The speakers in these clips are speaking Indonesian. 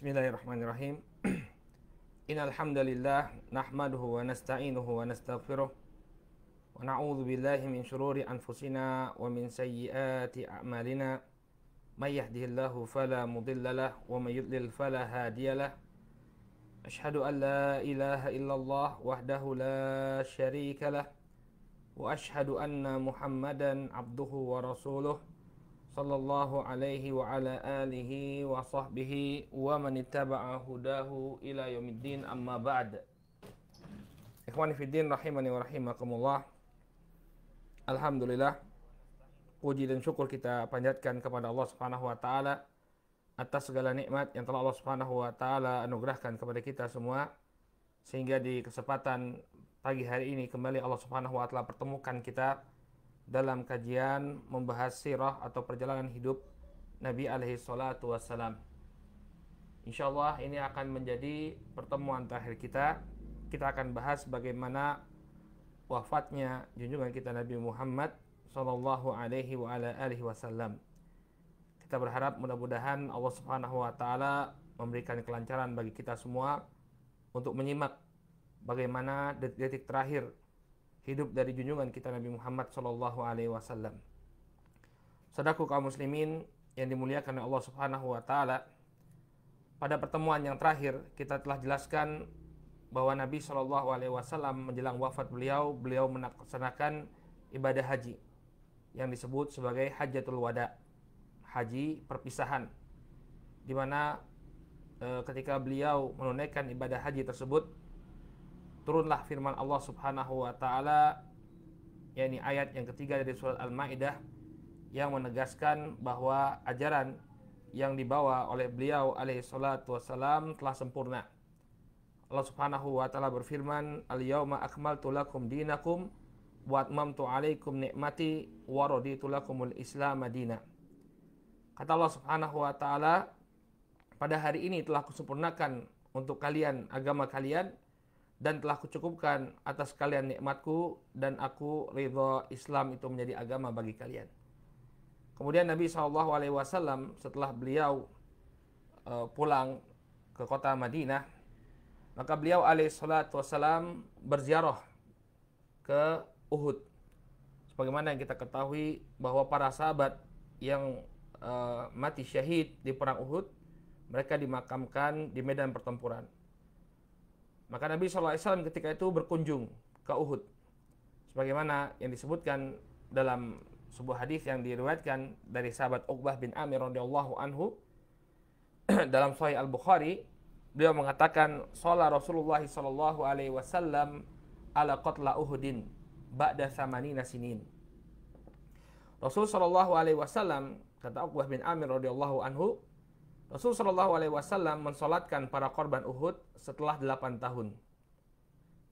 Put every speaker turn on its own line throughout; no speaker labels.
Bismillahirrahmanirrahim. Innal hamdalillah nahmaduhu wa nasta'inuhu wa nastaghfiruh wa na'udzu billahi min shururi anfusina wa min sayyiati a'malina. May yahdihillahu fala mudilla wa may yudlil fala hadiyalah. Ashhadu an la ilaha illallah wahdahu la syarika lah wa ashhadu anna Muhammadan abduhu wa rasuluh sallallahu alaihi wa ala alihi wa sahbihi wa man ittaba'a hudahu ila yaumiddin amma ba'd. Ikhwani fi din rahimani wa rahimakumullah. Alhamdulillah puji dan syukur kita panjatkan kepada Allah Subhanahu wa taala atas segala nikmat yang telah Allah Subhanahu wa taala anugerahkan kepada kita semua sehingga di kesempatan pagi hari ini kembali Allah Subhanahu wa taala pertemukan kita dalam kajian membahas sirah atau perjalanan hidup Nabi alaihi salatu wassalam. Insyaallah ini akan menjadi pertemuan terakhir kita. Kita akan bahas bagaimana wafatnya junjungan kita Nabi Muhammad sallallahu Alaihi wa ala alihi Wasallam. Kita berharap mudah-mudahan Allah Subhanahu Wa Taala memberikan kelancaran bagi kita semua untuk menyimak bagaimana detik-detik terakhir hidup dari junjungan kita Nabi Muhammad Shallallahu Alaihi Wasallam. Saudaraku kaum muslimin yang dimuliakan oleh Allah Subhanahu Wa Taala, pada pertemuan yang terakhir kita telah jelaskan bahwa Nabi Shallallahu Alaihi Wasallam menjelang wafat beliau, beliau melaksanakan ibadah haji yang disebut sebagai hajatul wada, haji perpisahan, di mana e, ketika beliau menunaikan ibadah haji tersebut turunlah firman Allah Subhanahu wa taala yakni ayat yang ketiga dari surat Al-Maidah yang menegaskan bahwa ajaran yang dibawa oleh beliau alaihi salatu wasalam telah sempurna. Allah Subhanahu wa taala berfirman, "Al-yauma akmaltu lakum dinakum wa atmamtu alaikum nikmati wa raditu lakumul Islam madina." Kata Allah Subhanahu wa taala, "Pada hari ini telah kusempurnakan untuk kalian agama kalian." dan telah kucukupkan atas kalian nikmatku dan aku ridho Islam itu menjadi agama bagi kalian. Kemudian Nabi saw. setelah beliau eh, pulang ke kota Madinah, maka beliau alaihissalatu wassalam berziarah ke Uhud. Sebagaimana yang kita ketahui bahwa para sahabat yang eh, mati syahid di perang Uhud, mereka dimakamkan di medan pertempuran maka Nabi SAW ketika itu berkunjung ke Uhud. Sebagaimana yang disebutkan dalam sebuah hadis yang diriwayatkan dari sahabat Uqbah bin Amir radhiyallahu anhu dalam Sahih Al Bukhari beliau mengatakan sholat Rasulullah sallallahu alaihi wasallam ala qatla Uhudin ba'da samanina sinin. Rasul sallallahu alaihi wasallam kata Uqbah bin Amir radhiyallahu anhu Rasul Shallallahu Alaihi Wasallam mensolatkan para korban Uhud setelah 8 tahun.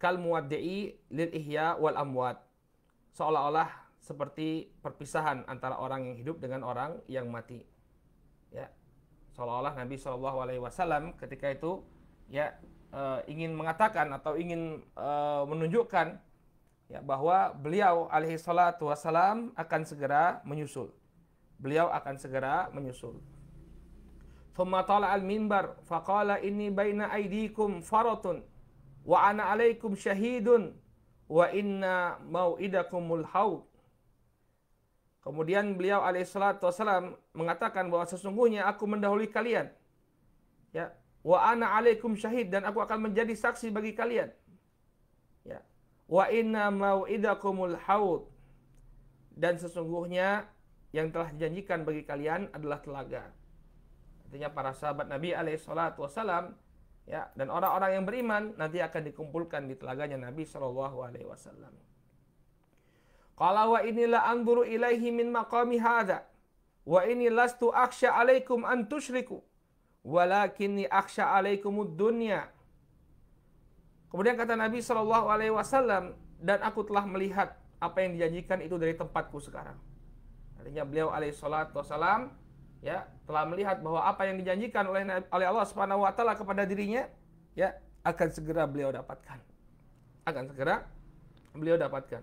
Kal muwaddi'i lil ihya wal amwat. Seolah-olah seperti perpisahan antara orang yang hidup dengan orang yang mati. Ya. Seolah-olah Nabi Shallallahu alaihi wasallam ketika itu ya e, ingin mengatakan atau ingin e, menunjukkan ya bahwa beliau alaihi salatu wasallam akan segera menyusul. Beliau akan segera menyusul. ثم طلع المنبر فقال إني بين أيديكم فرط وأنا عليكم شهيد وإن syahidun الحوض Kemudian beliau alaihissalatu wassalam mengatakan bahwa sesungguhnya aku mendahului kalian. Ya, wa ana alaikum syahid dan aku akan menjadi saksi bagi kalian. Ya. Wa inna mau'idakumul haud. Dan sesungguhnya yang telah dijanjikan bagi kalian adalah telaga artinya para sahabat Nabi alaihi salatu ya dan orang-orang yang beriman nanti akan dikumpulkan di telaganya Nabi Shallallahu alaihi wasallam. Qala wa inilah anzuru ilaihi min maqami hadza wa ini lastu akhsha alaikum an walakin ni akhsha alaikumud dunya. Kemudian kata Nabi Shallallahu alaihi wasallam dan aku telah melihat apa yang dijanjikan itu dari tempatku sekarang. Artinya beliau alaihi salatu wasallam ya telah melihat bahwa apa yang dijanjikan oleh oleh Allah Subhanahu wa taala kepada dirinya ya akan segera beliau dapatkan. Akan segera beliau dapatkan.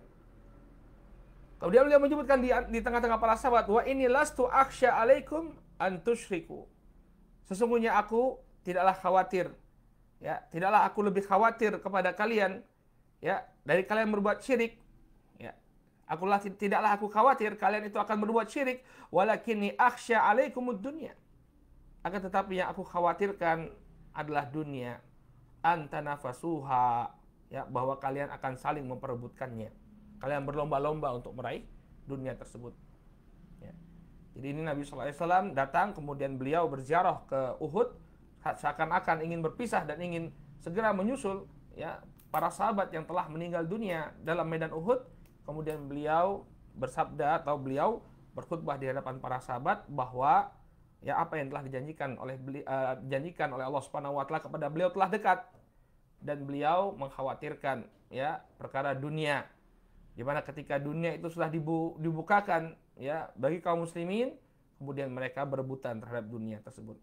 Kemudian beliau menyebutkan di, di tengah-tengah para sahabat, "Wa ini lastu akhsha alaikum an tusyriku." Sesungguhnya aku tidaklah khawatir ya, tidaklah aku lebih khawatir kepada kalian ya dari kalian berbuat syirik Akulah tidaklah aku khawatir kalian itu akan berbuat syirik, walakinni aksya alaikumud dunya. Akan tetapi yang aku khawatirkan adalah dunia antanafasuha ya bahwa kalian akan saling memperebutkannya. Kalian berlomba-lomba untuk meraih dunia tersebut. Ya. Jadi ini Nabi SAW datang kemudian beliau berziarah ke Uhud seakan-akan ingin berpisah dan ingin segera menyusul ya para sahabat yang telah meninggal dunia dalam medan Uhud kemudian beliau bersabda atau beliau berkhutbah di hadapan para sahabat bahwa ya apa yang telah dijanjikan oleh beli, uh, dijanjikan oleh Allah Subhanahu wa taala kepada beliau telah dekat dan beliau mengkhawatirkan ya perkara dunia di mana ketika dunia itu sudah dibu dibukakan ya bagi kaum muslimin kemudian mereka berebutan terhadap dunia tersebut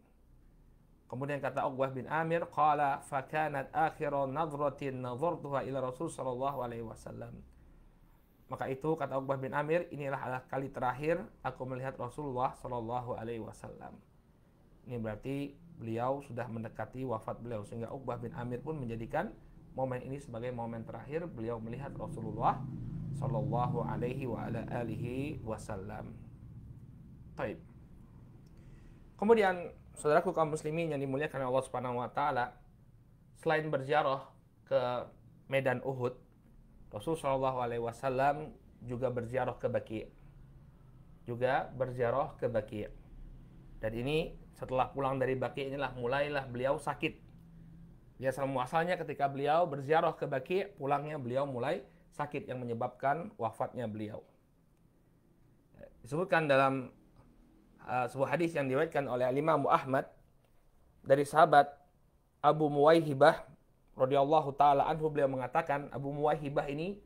kemudian kata Uqbah bin Amir qala fakanat akhiru nadratin nadartuha ila Rasul sallallahu alaihi wasallam maka itu kata Uqbah bin Amir, inilah adalah kali terakhir aku melihat Rasulullah Shallallahu Alaihi Wasallam. Ini berarti beliau sudah mendekati wafat beliau sehingga Uqbah bin Amir pun menjadikan momen ini sebagai momen terakhir beliau melihat Rasulullah Shallallahu Alaihi wa ala alihi Wasallam. Taib. Kemudian saudaraku kaum muslimin yang dimuliakan Allah Subhanahu Wa Taala, selain berziarah ke medan Uhud, Rasul Shallallahu Alaihi Wasallam juga berziarah ke Baki, juga berziarah ke Baki. Dan ini setelah pulang dari Baki inilah mulailah beliau sakit. Biasanya asalnya ketika beliau berziarah ke Baki, pulangnya beliau mulai sakit yang menyebabkan wafatnya beliau. Disebutkan dalam uh, sebuah hadis yang diriwayatkan oleh Imam Ahmad dari sahabat Abu Muwaihibah radhiyallahu taala anhu beliau mengatakan Abu Muwahibah ini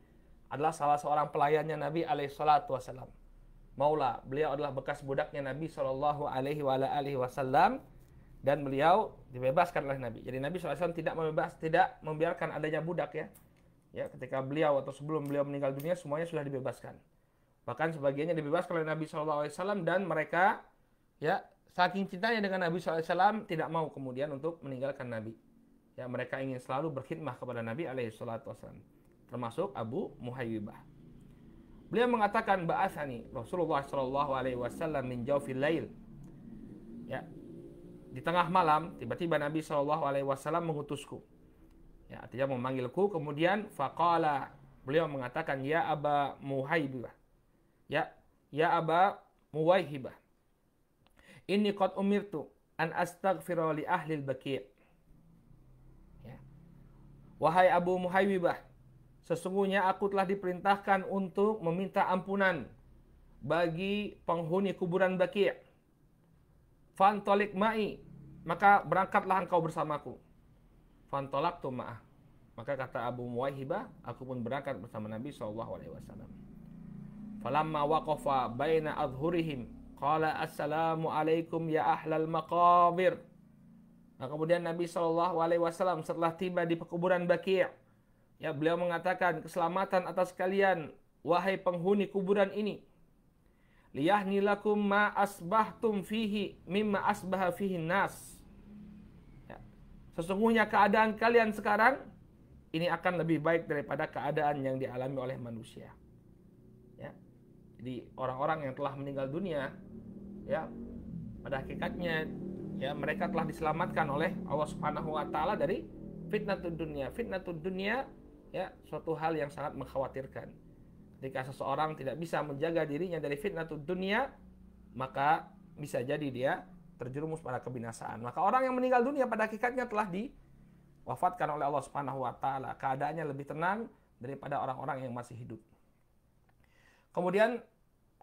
adalah salah seorang pelayannya Nabi alaihi salatu wasallam. Maula, beliau adalah bekas budaknya Nabi Shallallahu alaihi wa alihi wasallam dan beliau dibebaskan oleh Nabi. Jadi Nabi SAW tidak membebas, tidak membiarkan adanya budak ya. Ya, ketika beliau atau sebelum beliau meninggal dunia semuanya sudah dibebaskan. Bahkan sebagiannya dibebaskan oleh Nabi Alaihi Wasallam dan mereka ya saking cintanya dengan Nabi Alaihi Wasallam tidak mau kemudian untuk meninggalkan Nabi ya mereka ingin selalu berkhidmah kepada Nabi alaihi salatu wasallam termasuk Abu Muhayyibah beliau mengatakan ba'atsani Rasulullah sallallahu alaihi wasallam min jawfil lail ya di tengah malam tiba-tiba Nabi sallallahu alaihi wasallam mengutusku ya artinya memanggilku kemudian faqala beliau mengatakan ya Aba Muhayyibah ya ya Aba Muwaihibah ini qad umirtu an astaghfira li ahli al-baqi' Wahai Abu Muhaywibah, sesungguhnya aku telah diperintahkan untuk meminta ampunan bagi penghuni kuburan Baqi'. Fantolik ma'i, maka berangkatlah engkau bersamaku. Fantolak tu ma'ah. Maka kata Abu Muwahibah, aku pun berangkat bersama Nabi Shallallahu Alaihi Wasallam. Falamma waqafa baina adhurihim, qala assalamu alaikum ya ahlal maqabir. Nah, kemudian Nabi Shallallahu Alaihi Wasallam setelah tiba di pekuburan Bakir, ya beliau mengatakan keselamatan atas kalian, wahai penghuni kuburan ini. Liyahni lakum ma asbahtum fihi mimma asbaha fihi nas. Ya. Sesungguhnya keadaan kalian sekarang ini akan lebih baik daripada keadaan yang dialami oleh manusia. Ya. Jadi orang-orang yang telah meninggal dunia, ya pada hakikatnya ya mereka telah diselamatkan oleh Allah Subhanahu wa taala dari fitnah dunia. Fitnah dunia ya suatu hal yang sangat mengkhawatirkan. Ketika seseorang tidak bisa menjaga dirinya dari fitnah dunia, maka bisa jadi dia terjerumus pada kebinasaan. Maka orang yang meninggal dunia pada hakikatnya telah diwafatkan oleh Allah Subhanahu wa taala. Keadaannya lebih tenang daripada orang-orang yang masih hidup. Kemudian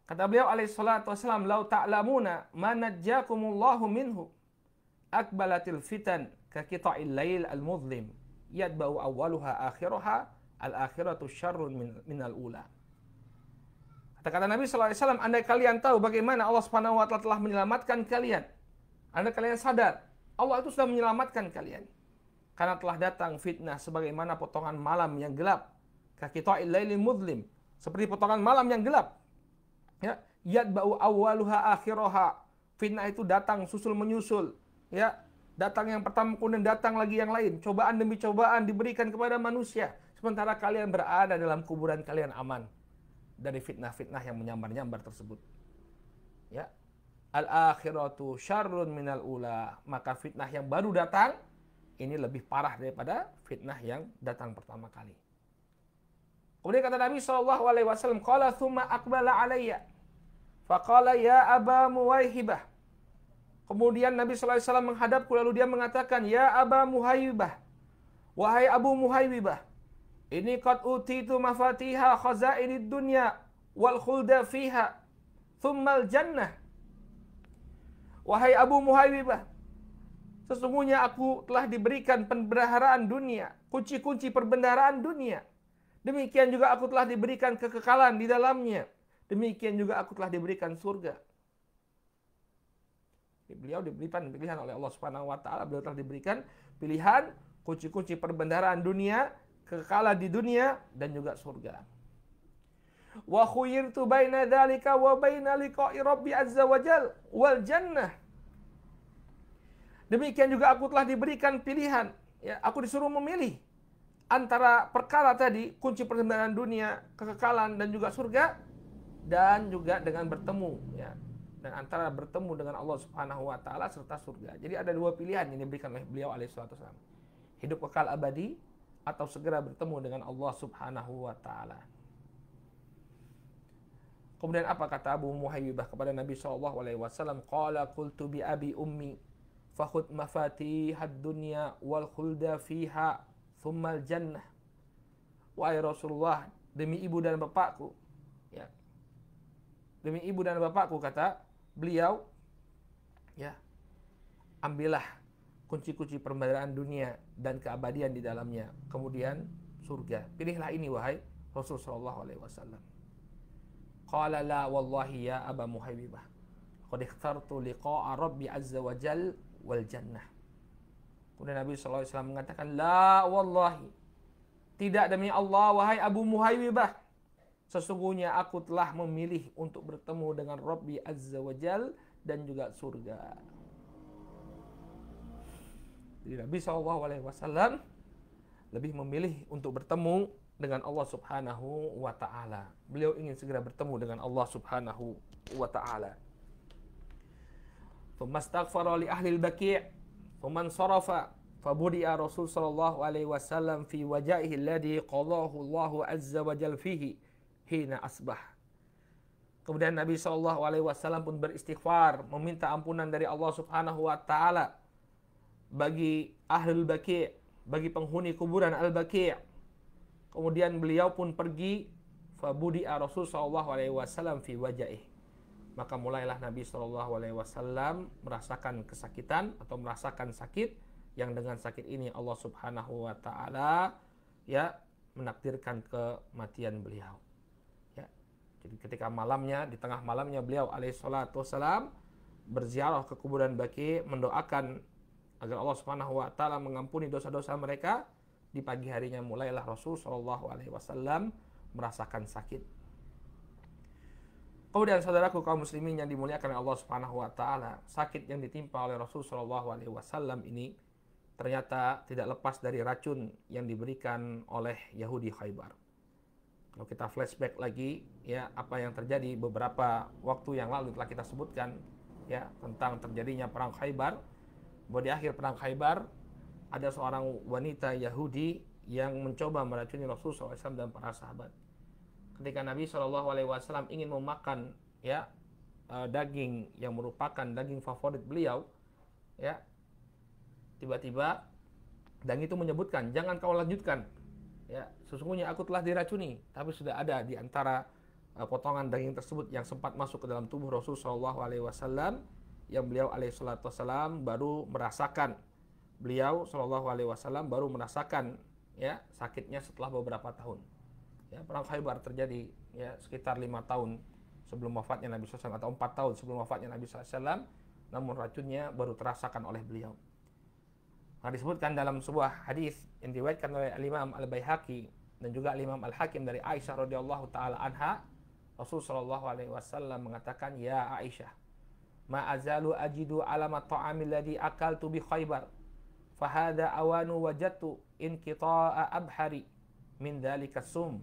kata beliau alaihi salatu wasallam, "Lau ta'lamuna manajjakumullahu minhu akbalatil fitan kakita'il qita'il lail al mudlim yadba'u awaluha akhiruha. al akhiratu syarrun min, min al ula kata, kata Nabi saw. andai kalian tahu bagaimana Allah Subhanahu wa taala telah menyelamatkan kalian andai kalian sadar Allah itu sudah menyelamatkan kalian karena telah datang fitnah sebagaimana potongan malam yang gelap kaki ta'il lailil mudlim seperti potongan malam yang gelap ya yadba'u awaluha akhiruha. fitnah itu datang susul menyusul ya datang yang pertama kemudian datang lagi yang lain cobaan demi cobaan diberikan kepada manusia sementara kalian berada dalam kuburan kalian aman dari fitnah-fitnah yang menyambar-nyambar tersebut ya al akhiratu syarrun minal ula maka fitnah yang baru datang ini lebih parah daripada fitnah yang datang pertama kali kemudian kata Nabi saw qala thumma akbala alayya faqala ya aba muwaihibah Kemudian Nabi SAW menghadapku lalu dia mengatakan, Ya Aba Muhaibah, wahai Abu Muhaibah, ini qad utitu mafatiha khazaini dunya wal khulda fiha, thummal jannah. Wahai Abu Muhaibah, sesungguhnya aku telah diberikan pemberaharaan dunia, kunci-kunci perbendaharaan dunia. Demikian juga aku telah diberikan kekekalan di dalamnya. Demikian juga aku telah diberikan surga. Beliau diberikan pilihan oleh Allah Subhanahu wa taala, beliau telah diberikan pilihan kunci-kunci perbendaharaan dunia, kekala di dunia dan juga surga. Wa khuyirtu baina dzalika wa baina liqa'i rabbi azza wa wal jannah. Demikian juga aku telah diberikan pilihan, ya, aku disuruh memilih antara perkara tadi kunci perbendaharaan dunia, kekekalan dan juga surga dan juga dengan bertemu ya dan antara bertemu dengan Allah Subhanahu wa taala serta surga. Jadi ada dua pilihan yang diberikan oleh beliau alaihi salatu Hidup kekal abadi atau segera bertemu dengan Allah Subhanahu wa taala. Kemudian apa kata Abu Muhayyibah kepada Nabi Shallallahu alaihi wasallam? Qala qultu bi abi ummi fakhud mafatihad dunya wal khulda fiha thummal jannah. Wahai Rasulullah, demi ibu dan bapakku, ya. Demi ibu dan bapakku kata beliau ya ambillah kunci-kunci perbendaharaan dunia dan keabadian di dalamnya kemudian surga pilihlah ini wahai Rasul sallallahu alaihi wasallam qala la wallahi ya aba muhaibah qad ikhtartu liqa'a rabbi azza wa jal wal jannah kemudian Nabi sallallahu alaihi wasallam mengatakan la wallahi tidak demi Allah wahai Abu Muhaibah Sesungguhnya aku telah memilih untuk bertemu dengan Rabbi Azza wa Jal dan juga surga. Jadi Nabi SAW lebih memilih untuk bertemu dengan Allah Subhanahu wa taala. Beliau ingin segera bertemu dengan Allah Subhanahu wa taala. Famastaghfara li ahli al-baqi' faman sarafa fabudi'a Rasul sallallahu alaihi wasallam fi wajahihi alladhi qadahu Allahu azza wa jalla fihi hina asbah. Kemudian Nabi Shallallahu Alaihi Wasallam pun beristighfar, meminta ampunan dari Allah Subhanahu Wa Taala bagi ahlul baki, bagi penghuni kuburan al baki. Kemudian beliau pun pergi, fabudi Rasul Shallallahu Alaihi Wasallam fi wajah. Maka mulailah Nabi Shallallahu Alaihi Wasallam merasakan kesakitan atau merasakan sakit yang dengan sakit ini Allah Subhanahu Wa Taala ya menakdirkan kematian beliau. Jadi ketika malamnya, di tengah malamnya beliau alaihi salatu wassalam berziarah ke kuburan Baki mendoakan agar Allah Subhanahu wa taala mengampuni dosa-dosa mereka. Di pagi harinya mulailah Rasul sallallahu alaihi wasallam merasakan sakit. Kemudian saudaraku kaum muslimin yang dimuliakan Allah Subhanahu wa taala, sakit yang ditimpa oleh Rasul sallallahu alaihi wasallam ini ternyata tidak lepas dari racun yang diberikan oleh Yahudi Khaybar. Kalau kita flashback lagi ya apa yang terjadi beberapa waktu yang lalu telah kita sebutkan ya tentang terjadinya perang Khaybar. Bahwa di akhir perang Khaybar ada seorang wanita Yahudi yang mencoba meracuni Rasul SAW dan para sahabat. Ketika Nabi Shallallahu Alaihi Wasallam ingin memakan ya e, daging yang merupakan daging favorit beliau, ya tiba-tiba daging itu menyebutkan jangan kau lanjutkan ya sesungguhnya aku telah diracuni, tapi sudah ada di antara uh, potongan daging tersebut yang sempat masuk ke dalam tubuh Rasul Shallallahu Alaihi Wasallam yang beliau Alaihissalam baru merasakan beliau Shallallahu Alaihi Wasallam baru merasakan ya sakitnya setelah beberapa tahun ya perang Khaybar terjadi ya sekitar lima tahun sebelum wafatnya Nabi SAW atau empat tahun sebelum wafatnya Nabi SAW namun racunnya baru terasakan oleh beliau Nah, disebutkan dalam sebuah hadis yang diriwayatkan oleh Imam Al-Baihaqi dan juga Imam Al Hakim dari Aisyah radhiyallahu taala anha Rasul sallallahu alaihi wasallam mengatakan ya Aisyah ma azalu ajidu alamat ta'amil ladzi akaltu bi Khaybar fahada awanu wajatu inqita'a abhari min dhalika sum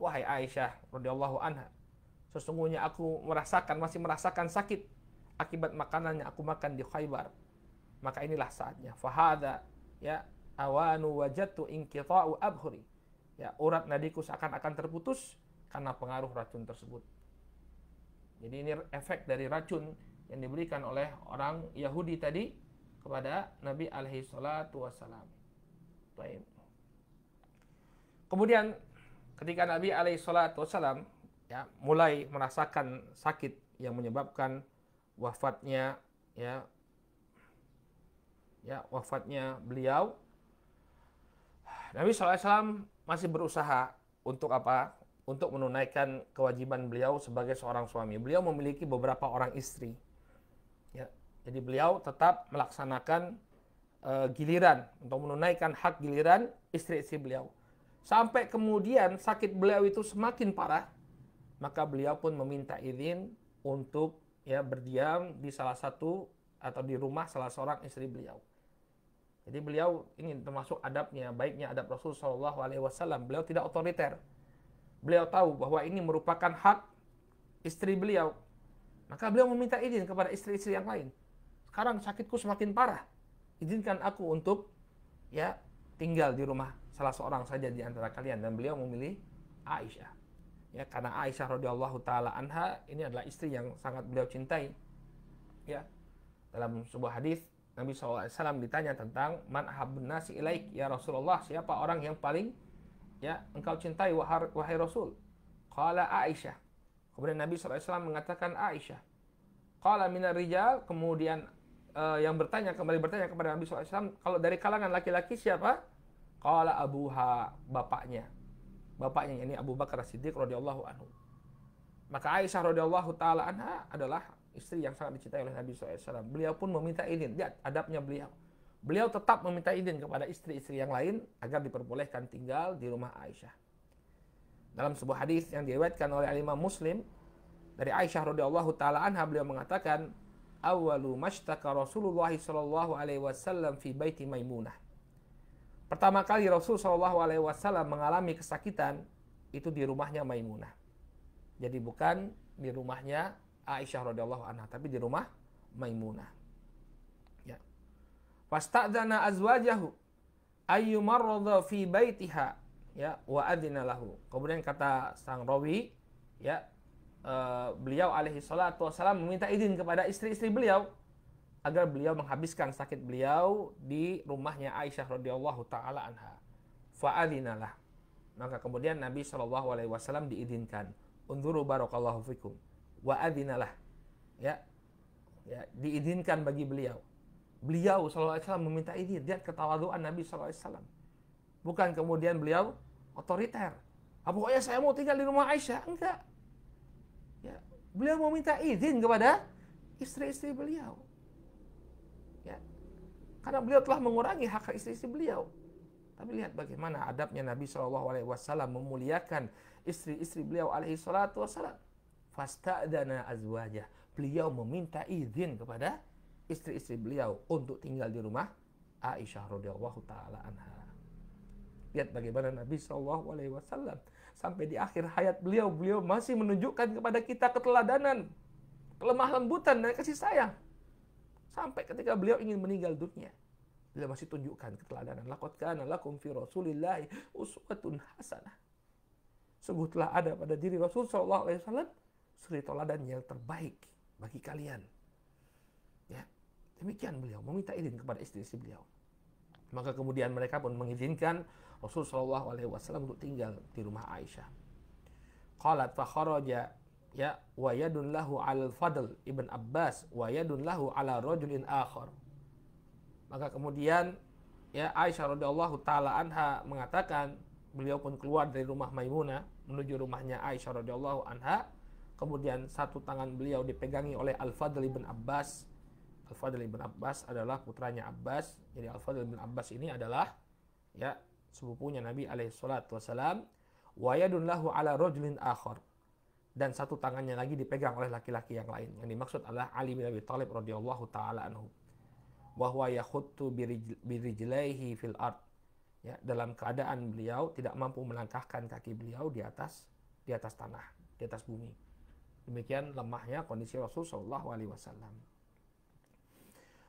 wahai Aisyah radhiyallahu anha sesungguhnya aku merasakan masih merasakan sakit akibat makanan yang aku makan di Khaybar maka inilah saatnya fahada ya awanu wajatu inqita'u abhuri. Ya, urat nadiku seakan-akan terputus karena pengaruh racun tersebut. Jadi ini efek dari racun yang diberikan oleh orang Yahudi tadi kepada Nabi alaihi salatu wasalam. Baik. Kemudian ketika Nabi alaihi salatu wasalam ya mulai merasakan sakit yang menyebabkan wafatnya ya ya wafatnya beliau Nabi SAW masih berusaha untuk apa? Untuk menunaikan kewajiban beliau sebagai seorang suami. Beliau memiliki beberapa orang istri. Ya. Jadi beliau tetap melaksanakan uh, giliran untuk menunaikan hak giliran istri-istri beliau. Sampai kemudian sakit beliau itu semakin parah, maka beliau pun meminta izin untuk ya berdiam di salah satu atau di rumah salah seorang istri beliau. Jadi beliau ini termasuk adabnya, baiknya adab Rasul Shallallahu Alaihi Wasallam. Beliau tidak otoriter. Beliau tahu bahwa ini merupakan hak istri beliau. Maka beliau meminta izin kepada istri-istri yang lain. Sekarang sakitku semakin parah. Izinkan aku untuk ya tinggal di rumah salah seorang saja di antara kalian dan beliau memilih Aisyah. Ya karena Aisyah radhiyallahu taala anha ini adalah istri yang sangat beliau cintai. Ya. Dalam sebuah hadis Nabi SAW ditanya tentang man nasi ilaik ya Rasulullah siapa orang yang paling ya engkau cintai wahai Rasul qala Aisyah kemudian Nabi SAW mengatakan Aisyah qala minar rijal kemudian uh, yang bertanya kembali bertanya kepada Nabi SAW kalau dari kalangan laki-laki siapa qala abuha bapaknya bapaknya ini Abu Bakar Siddiq radhiyallahu anhu maka Aisyah radhiyallahu taala anha adalah istri yang sangat dicintai oleh Nabi SAW. Beliau pun meminta izin. Lihat adabnya beliau. Beliau tetap meminta izin kepada istri-istri yang lain agar diperbolehkan tinggal di rumah Aisyah. Dalam sebuah hadis yang diriwayatkan oleh Imam Muslim dari Aisyah radhiyallahu taala anha beliau mengatakan, "Awwalu mashtaka Rasulullah sallallahu alaihi wasallam fi baiti Maimunah." Pertama kali Rasul SAW Alaihi Wasallam mengalami kesakitan itu di rumahnya Maimunah. Jadi bukan di rumahnya Aisyah radhiyallahu anha, tapi di rumah Maimunah. Ya. Fastadzana azwajahu marradha fi baitiha ya wa adina lahu. Kemudian kata sang rawi ya uh, beliau alaihi salatu wasalam meminta izin kepada istri-istri beliau agar beliau menghabiskan sakit beliau di rumahnya Aisyah radhiyallahu taala anha. Fa'adinalah. Maka kemudian Nabi Shallallahu alaihi wasallam diizinkan. Unzuru barakallahu fikum wa adinalah ya ya diizinkan bagi beliau beliau saw, meminta izin lihat ketawaduan Nabi saw, bukan kemudian beliau otoriter apa ah, pokoknya saya mau tinggal di rumah Aisyah enggak ya beliau mau minta izin kepada istri-istri beliau ya karena beliau telah mengurangi hak istri-istri beliau tapi lihat bagaimana adabnya Nabi Shallallahu Alaihi Wasallam memuliakan istri-istri beliau alaihi salatu wasallam fasta'dana azwajah. Beliau meminta izin kepada istri-istri beliau untuk tinggal di rumah Aisyah radhiyallahu taala anha. Lihat bagaimana Nabi Shallallahu Alaihi Wasallam sampai di akhir hayat beliau, beliau masih menunjukkan kepada kita keteladanan, kelemah lembutan dan kasih sayang. Sampai ketika beliau ingin meninggal dunia, beliau masih tunjukkan keteladanan. Laqad kana lakum fi Rasulillahi uswatun hasanah. Sungguh telah ada pada diri Rasul Shallallahu Alaihi Wasallam suri toladan yang terbaik bagi kalian. Ya, demikian beliau meminta izin kepada istri-istri beliau. Maka kemudian mereka pun mengizinkan Rasul Shallallahu Alaihi Wasallam untuk tinggal di rumah Aisyah. Qalat kharaja ya wa yadun lahu al fadl ibn Abbas wa yadun lahu ala rajulin akhar. Maka kemudian ya Aisyah radhiyallahu taala anha mengatakan beliau pun keluar dari rumah Maimunah menuju rumahnya Aisyah radhiyallahu anha kemudian satu tangan beliau dipegangi oleh Al-Fadl ibn Abbas. Al-Fadl ibn Abbas adalah putranya Abbas. Jadi Al-Fadl ibn Abbas ini adalah ya sepupunya Nabi alaihi salatu wasalam. Wa yadun lahu ala rajulin akhar. Dan satu tangannya lagi dipegang oleh laki-laki yang lain. Yang dimaksud adalah Ali bin Abi Thalib radhiyallahu taala anhu. Wa huwa yakhuttu birijlaihi fil ard. Ya, dalam keadaan beliau tidak mampu melangkahkan kaki beliau di atas di atas tanah, di atas bumi. Demikian lemahnya kondisi Rasul Shallallahu Alaihi Wasallam.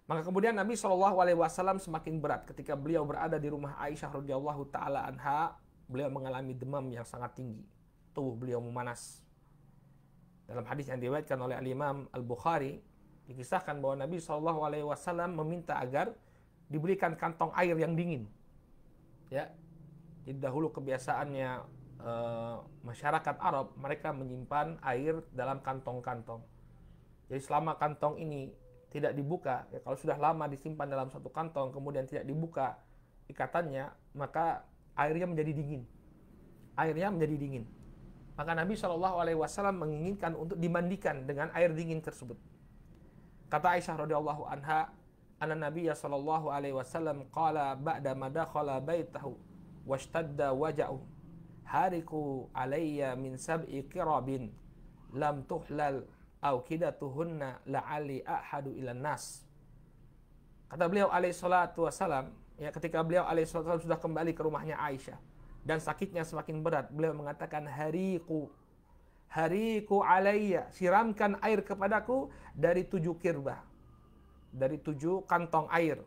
Maka kemudian Nabi Shallallahu Alaihi Wasallam semakin berat ketika beliau berada di rumah Aisyah radhiyallahu taala anha, beliau mengalami demam yang sangat tinggi, tubuh beliau memanas. Dalam hadis yang diriwayatkan oleh Al Imam Al Bukhari, dikisahkan bahwa Nabi Shallallahu Alaihi Wasallam meminta agar diberikan kantong air yang dingin. Ya, jadi dahulu kebiasaannya e, masyarakat Arab mereka menyimpan air dalam kantong-kantong. Jadi selama kantong ini tidak dibuka, ya kalau sudah lama disimpan dalam satu kantong kemudian tidak dibuka ikatannya, maka airnya menjadi dingin. Airnya menjadi dingin. Maka Nabi Shallallahu Alaihi Wasallam menginginkan untuk dimandikan dengan air dingin tersebut. Kata Aisyah radhiyallahu anha, anak Nabi Shallallahu Alaihi Wasallam qala ba'da madakhala baitahu washtadda waja'u hariku alayya min sab'i kirabin lam tuhlal au kidatuhunna la'ali ahadu ilan nas. Kata beliau alaihi salatu wasalam, ya ketika beliau alaihi salatu wasalam sudah kembali ke rumahnya Aisyah dan sakitnya semakin berat, beliau mengatakan hariku hariku alayya, siramkan air kepadaku dari tujuh kirbah. Dari tujuh kantong air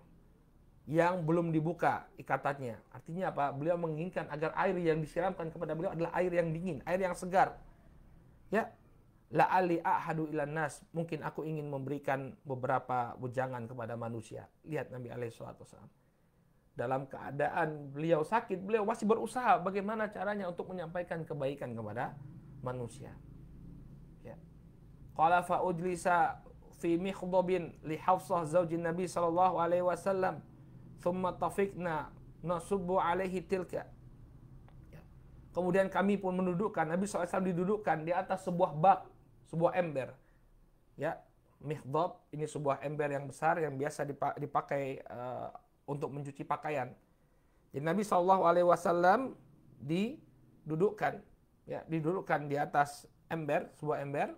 yang belum dibuka ikatannya. Artinya apa? Beliau menginginkan agar air yang disiramkan kepada beliau adalah air yang dingin, air yang segar. Ya, la ali ahadu ilan nas. Mungkin aku ingin memberikan beberapa bujangan kepada manusia. Lihat Nabi alaihi wasallam. Dalam keadaan beliau sakit, beliau masih berusaha bagaimana caranya untuk menyampaikan kebaikan kepada manusia. Ya. Qala fa ujlisa fi mihdabin li Hafsah zaujin Nabi sallallahu alaihi wasallam Thumma tafikna nasubu alaihi tilka. Ya. Kemudian kami pun mendudukkan, Nabi SAW didudukkan di atas sebuah bak, sebuah ember. Ya, mihdab, ini sebuah ember yang besar yang biasa dipakai uh, untuk mencuci pakaian. Jadi Nabi SAW didudukkan, ya, didudukkan di atas ember, sebuah ember.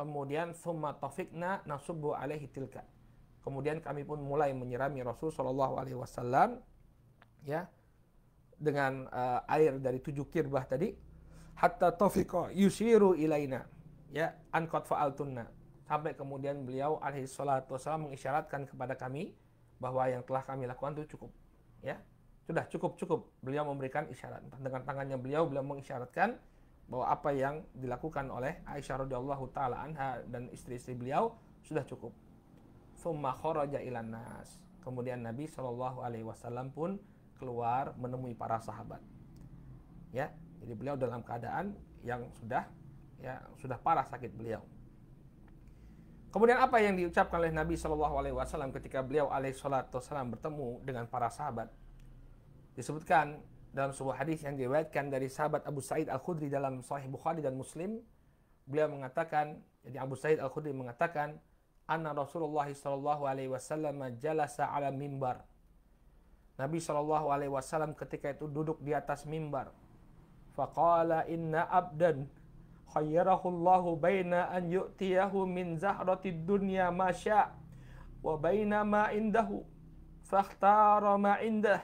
Kemudian, thumma tafikna nasubu alaihi tilka Kemudian kami pun mulai menyirami Rasul Shallallahu Alaihi Wasallam, ya, dengan uh, air dari tujuh kirbah tadi. Hatta tofiko yusiru ilaina, ya, ankot faaltunna. Sampai kemudian beliau alaihi salatu wasallam mengisyaratkan kepada kami bahwa yang telah kami lakukan itu cukup, ya, sudah cukup cukup. Beliau memberikan isyarat dengan tangannya beliau beliau mengisyaratkan bahwa apa yang dilakukan oleh Aisyah radhiyallahu taala anha dan istri-istri beliau sudah cukup thumma ilan nas. Kemudian Nabi Shallallahu alaihi wasallam pun keluar menemui para sahabat. Ya, jadi beliau dalam keadaan yang sudah ya sudah parah sakit beliau. Kemudian apa yang diucapkan oleh Nabi Shallallahu alaihi wasallam ketika beliau alaihi salatu wasallam bertemu dengan para sahabat? Disebutkan dalam sebuah hadis yang diriwayatkan dari sahabat Abu Sa'id Al-Khudri dalam Sahih Bukhari dan Muslim, beliau mengatakan, jadi Abu Sa'id Al-Khudri mengatakan, anna Rasulullah sallallahu alaihi wasallam jalasa ala mimbar. Nabi sallallahu alaihi wasallam ketika itu duduk di atas mimbar. Faqala inna abdan khayyarahullahu baina an yu'tiyahu min zahratid dunya ma syaa wa baina ma indahu fakhtara ma indah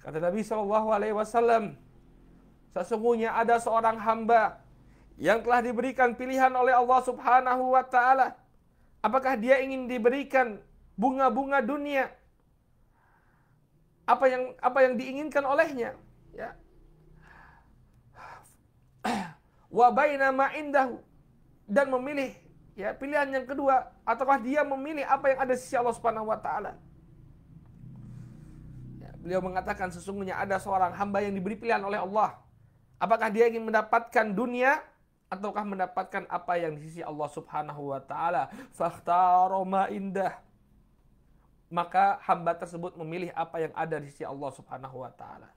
Kata Nabi Shallallahu Alaihi Wasallam, Sesungguhnya ada seorang hamba yang telah diberikan pilihan oleh Allah Subhanahu wa taala. Apakah dia ingin diberikan bunga-bunga dunia? Apa yang apa yang diinginkan olehnya? Ya. Wa baina ma indahu dan memilih ya pilihan yang kedua ataukah dia memilih apa yang ada di sisi Allah Subhanahu wa taala? Ya, beliau mengatakan sesungguhnya ada seorang hamba yang diberi pilihan oleh Allah Apakah dia ingin mendapatkan dunia ataukah mendapatkan apa yang di sisi Allah Subhanahu wa taala? Fakhtaro indah. Maka hamba tersebut memilih apa yang ada di sisi Allah Subhanahu wa taala.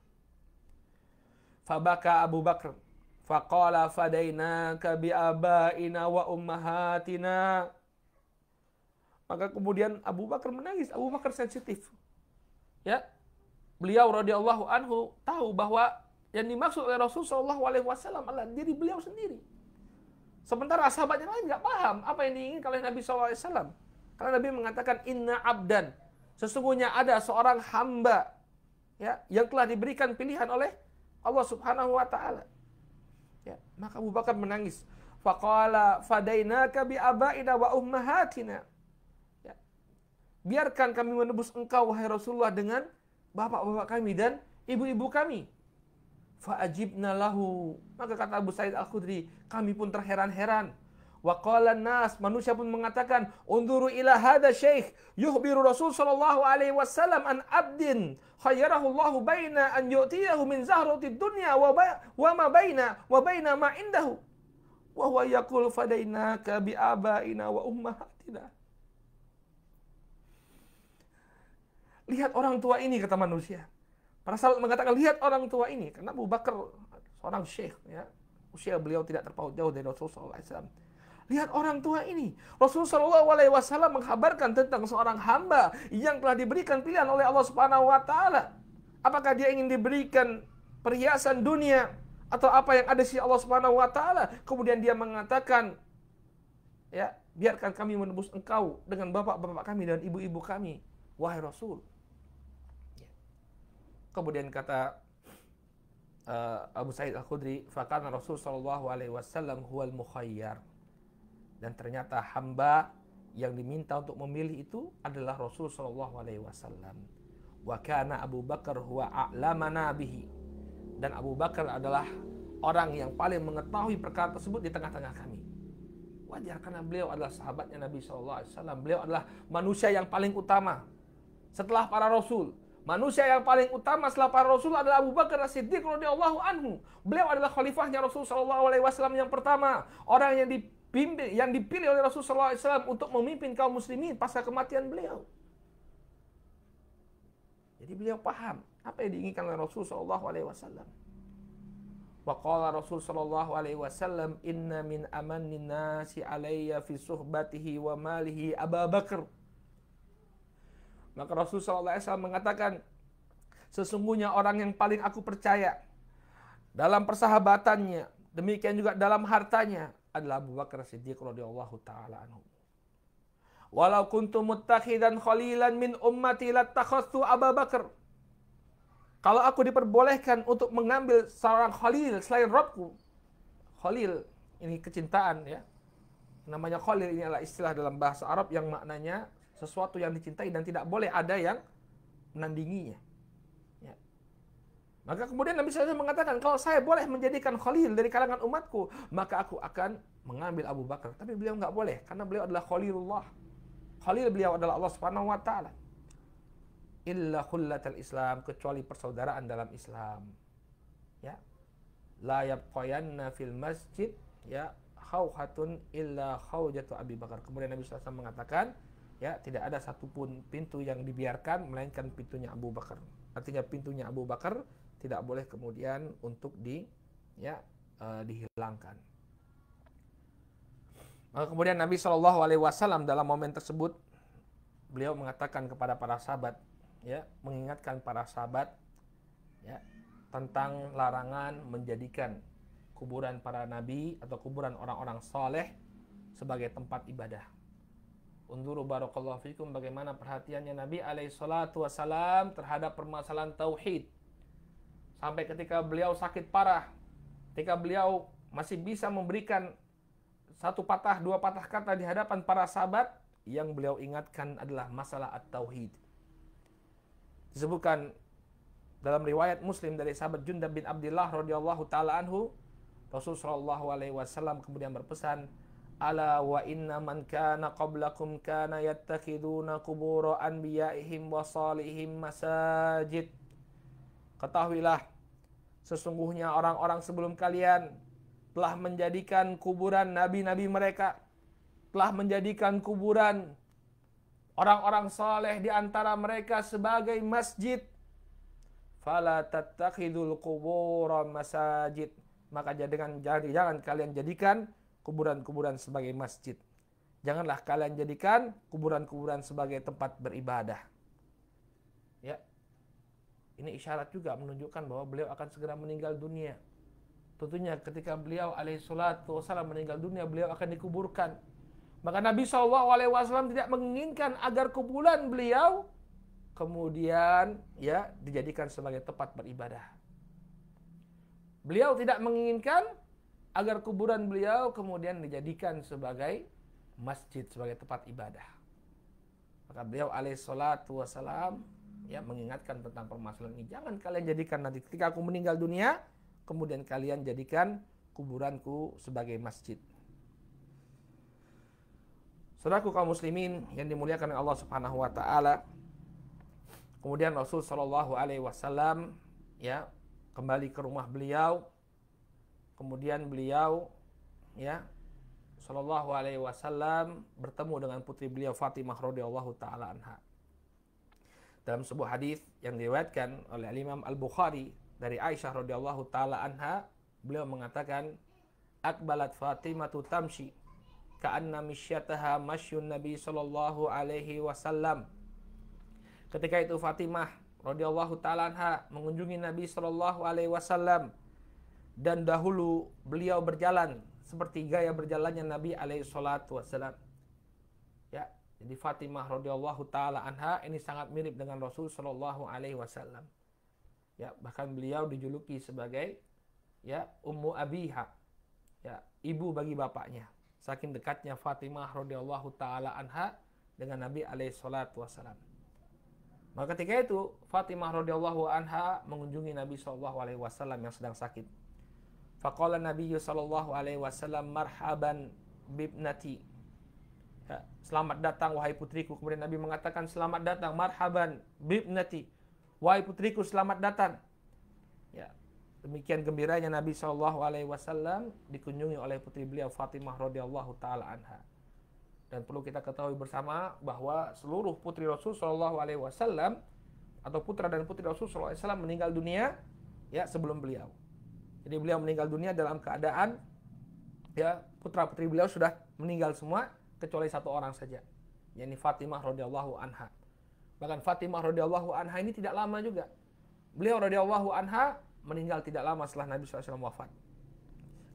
Fabaka Abu Bakar faqala fadainaka bi abaina wa ummahatina. Maka kemudian Abu Bakar menangis. Abu Bakar sensitif. Ya. Beliau radhiyallahu anhu tahu bahwa yang dimaksud oleh Rasul Shallallahu Alaihi Wasallam adalah diri beliau sendiri. Sementara sahabat yang lain nggak paham apa yang diinginkan oleh Nabi Shallallahu Alaihi Wasallam. Karena Nabi mengatakan inna abdan sesungguhnya ada seorang hamba ya yang telah diberikan pilihan oleh Allah Subhanahu Wa Taala. Ya, maka Abu Bakar menangis. Faqala fadainaka bi abaina wa ummahatina. Ya. Biarkan kami menebus engkau wahai Rasulullah dengan bapak-bapak kami dan ibu-ibu kami. Fa'ajibna lahu. Maka kata Abu Said Al-Khudri, kami pun terheran-heran. Waqalan nas, manusia pun mengatakan, Unduru ila hadha syekh, yuhbiru Rasul sallallahu alaihi wasallam an abdin, khayyarahu Allahu baina an yu'tiyahu min zahrati dunya wa, ba, wa ma baina wa baina ma indahu. Wa huwa yakul fadainaka bi abaina wa ummahatina. Lihat orang tua ini kata manusia. Para sahabat mengatakan, lihat orang tua ini. Karena Abu Bakar seorang syekh, ya, usia beliau tidak terpaut jauh dari Rasulullah SAW. Lihat orang tua ini. Rasulullah SAW menghabarkan tentang seorang hamba yang telah diberikan pilihan oleh Allah Subhanahu Wa Taala. Apakah dia ingin diberikan perhiasan dunia atau apa yang ada si Allah Subhanahu Wa Taala? Kemudian dia mengatakan, ya biarkan kami menebus engkau dengan bapak-bapak kami dan ibu-ibu kami, wahai Rasul. Kemudian kata uh, Abu Sa'id Al-Khudri, "Fakana Rasul sallallahu alaihi wasallam huwal mukhayyar." Dan ternyata hamba yang diminta untuk memilih itu adalah Rasul sallallahu alaihi wasallam. Wa kana Abu Bakar huwa a'lamana bihi. Dan Abu Bakar adalah orang yang paling mengetahui perkara tersebut di tengah-tengah kami. Wajar karena beliau adalah sahabatnya Nabi Shallallahu Alaihi Wasallam. Beliau adalah manusia yang paling utama setelah para rasul. Manusia yang paling utama setelah para Rasul adalah Abu Bakar siddiq radhiyallahu anhu. Beliau adalah khalifahnya Rasul sallallahu alaihi wasallam yang pertama, orang yang dipimpin yang dipilih oleh Rasul sallallahu alaihi wasallam untuk memimpin kaum muslimin pasca kematian beliau. Jadi beliau paham apa yang diinginkan oleh Rasul sallallahu alaihi wasallam. Wa qala Rasul sallallahu alaihi wasallam, "Inna min amanin nasi alayya fi suhbatihi wa malihi Abu Bakar." Maka Rasulullah SAW mengatakan, sesungguhnya orang yang paling aku percaya dalam persahabatannya, demikian juga dalam hartanya adalah Abu Bakar Siddiq radhiyallahu taala anhu. Walau kuntu muttakhidan khalilan min ummati lattakhadtu Abu Bakar. Kalau aku diperbolehkan untuk mengambil seorang khalil selain Robku, khalil ini kecintaan ya. Namanya khalil ini adalah istilah dalam bahasa Arab yang maknanya sesuatu yang dicintai dan tidak boleh ada yang menandinginya. Ya. Maka kemudian Nabi SAW mengatakan, kalau saya boleh menjadikan khalil dari kalangan umatku, maka aku akan mengambil Abu Bakar. Tapi beliau nggak boleh, karena beliau adalah khalilullah. Khalil beliau adalah Allah Subhanahu wa taala. Illa khullatal Islam, kecuali persaudaraan dalam Islam. Ya. La yabqayanna fil masjid ya khawhatun illa khawjatu Abi Bakar. Kemudian Nabi SAW mengatakan, ya tidak ada satupun pintu yang dibiarkan melainkan pintunya Abu Bakar artinya pintunya Abu Bakar tidak boleh kemudian untuk di ya e, dihilangkan Maka kemudian Nabi Shallallahu Alaihi Wasallam dalam momen tersebut beliau mengatakan kepada para sahabat ya mengingatkan para sahabat ya tentang larangan menjadikan kuburan para nabi atau kuburan orang-orang soleh sebagai tempat ibadah Unduru barakallahu fikum bagaimana perhatiannya Nabi alaihi salatu wasalam terhadap permasalahan tauhid. Sampai ketika beliau sakit parah, ketika beliau masih bisa memberikan satu patah, dua patah kata di hadapan para sahabat, yang beliau ingatkan adalah masalah at-tauhid. Disebutkan dalam riwayat Muslim dari sahabat Jundab bin Abdullah radhiyallahu taala anhu, Rasulullah sallallahu alaihi wasallam kemudian berpesan, Ala wa inna man kana qablakum kana yattakhiduna qubur anbiya'ihim wa salihim masajid. Ketahuilah, sesungguhnya orang-orang sebelum kalian telah menjadikan kuburan nabi-nabi mereka, telah menjadikan kuburan orang-orang saleh di antara mereka sebagai masjid. Fala tattakhidul qubur masajid. Maka jangan, jangan kalian jadikan kuburan-kuburan sebagai masjid. Janganlah kalian jadikan kuburan-kuburan sebagai tempat beribadah. Ya. Ini isyarat juga menunjukkan bahwa beliau akan segera meninggal dunia. Tentunya ketika beliau alaihi salatu wasallam meninggal dunia, beliau akan dikuburkan. Maka Nabi Shallallahu alaihi wasallam tidak menginginkan agar kuburan beliau kemudian ya dijadikan sebagai tempat beribadah. Beliau tidak menginginkan agar kuburan beliau kemudian dijadikan sebagai masjid sebagai tempat ibadah. Maka beliau alaih salatu wassalam ya mengingatkan tentang permasalahan ini. Jangan kalian jadikan nanti ketika aku meninggal dunia, kemudian kalian jadikan kuburanku sebagai masjid. Saudaraku kaum muslimin yang dimuliakan oleh Allah Subhanahu wa taala. Kemudian Rasul sallallahu alaihi wasallam ya kembali ke rumah beliau Kemudian beliau ya Shallallahu alaihi wasallam bertemu dengan putri beliau Fatimah radhiyallahu taala anha. Dalam sebuah hadis yang diriwayatkan oleh Imam Al-Bukhari dari Aisyah radhiyallahu taala anha, beliau mengatakan akbalat Fatimah tu tamshi ka'anna misyataha masyun Nabi sallallahu alaihi wasallam. Ketika itu Fatimah radhiyallahu taala anha mengunjungi Nabi sallallahu alaihi wasallam dan dahulu beliau berjalan seperti gaya berjalannya Nabi alaihi salatu wasallam. Ya, jadi Fatimah radhiyallahu taala anha ini sangat mirip dengan Rasul sallallahu alaihi wasallam. Ya, bahkan beliau dijuluki sebagai ya Ummu Abiha. Ya, ibu bagi bapaknya. Saking dekatnya Fatimah radhiyallahu taala anha dengan Nabi alaihi salatu wasallam. Maka ketika itu Fatimah radhiyallahu anha mengunjungi Nabi sallallahu alaihi wasallam yang sedang sakit. Faqala Nabi sallallahu alaihi wasallam marhaban bibnati. Ya, selamat datang wahai putriku. Kemudian Nabi mengatakan selamat datang marhaban bibnati. Wahai putriku selamat datang. Ya. Demikian gembiranya Nabi sallallahu alaihi wasallam dikunjungi oleh putri beliau Fatimah radhiyallahu taala anha. Dan perlu kita ketahui bersama bahwa seluruh putri Rasul sallallahu alaihi wasallam atau putra dan putri Rasul sallallahu alaihi wasallam meninggal dunia ya sebelum beliau. Jadi beliau meninggal dunia dalam keadaan ya putra putri beliau sudah meninggal semua kecuali satu orang saja, yaitu Fatimah radhiyallahu anha. Bahkan Fatimah radhiyallahu anha ini tidak lama juga. Beliau radhiyallahu anha meninggal tidak lama setelah Nabi SAW wafat.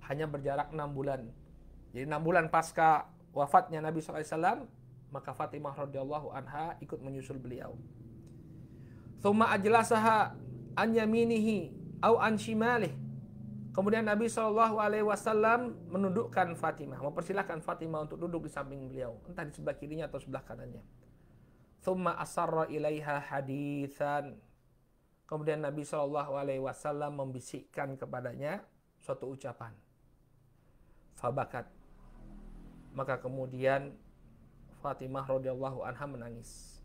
Hanya berjarak enam bulan. Jadi enam bulan pasca wafatnya Nabi SAW, maka Fatimah radhiyallahu anha ikut menyusul beliau. Thumma ajlasaha an yaminihi au an shimalihi Kemudian Nabi Shallallahu Alaihi Wasallam menundukkan Fatimah, mempersilahkan Fatimah untuk duduk di samping beliau, entah di sebelah kirinya atau sebelah kanannya. Thumma asarra ilaiha hadithan. Kemudian Nabi Shallallahu Alaihi Wasallam membisikkan kepadanya suatu ucapan. Fabakat. Maka kemudian Fatimah radhiyallahu anha menangis.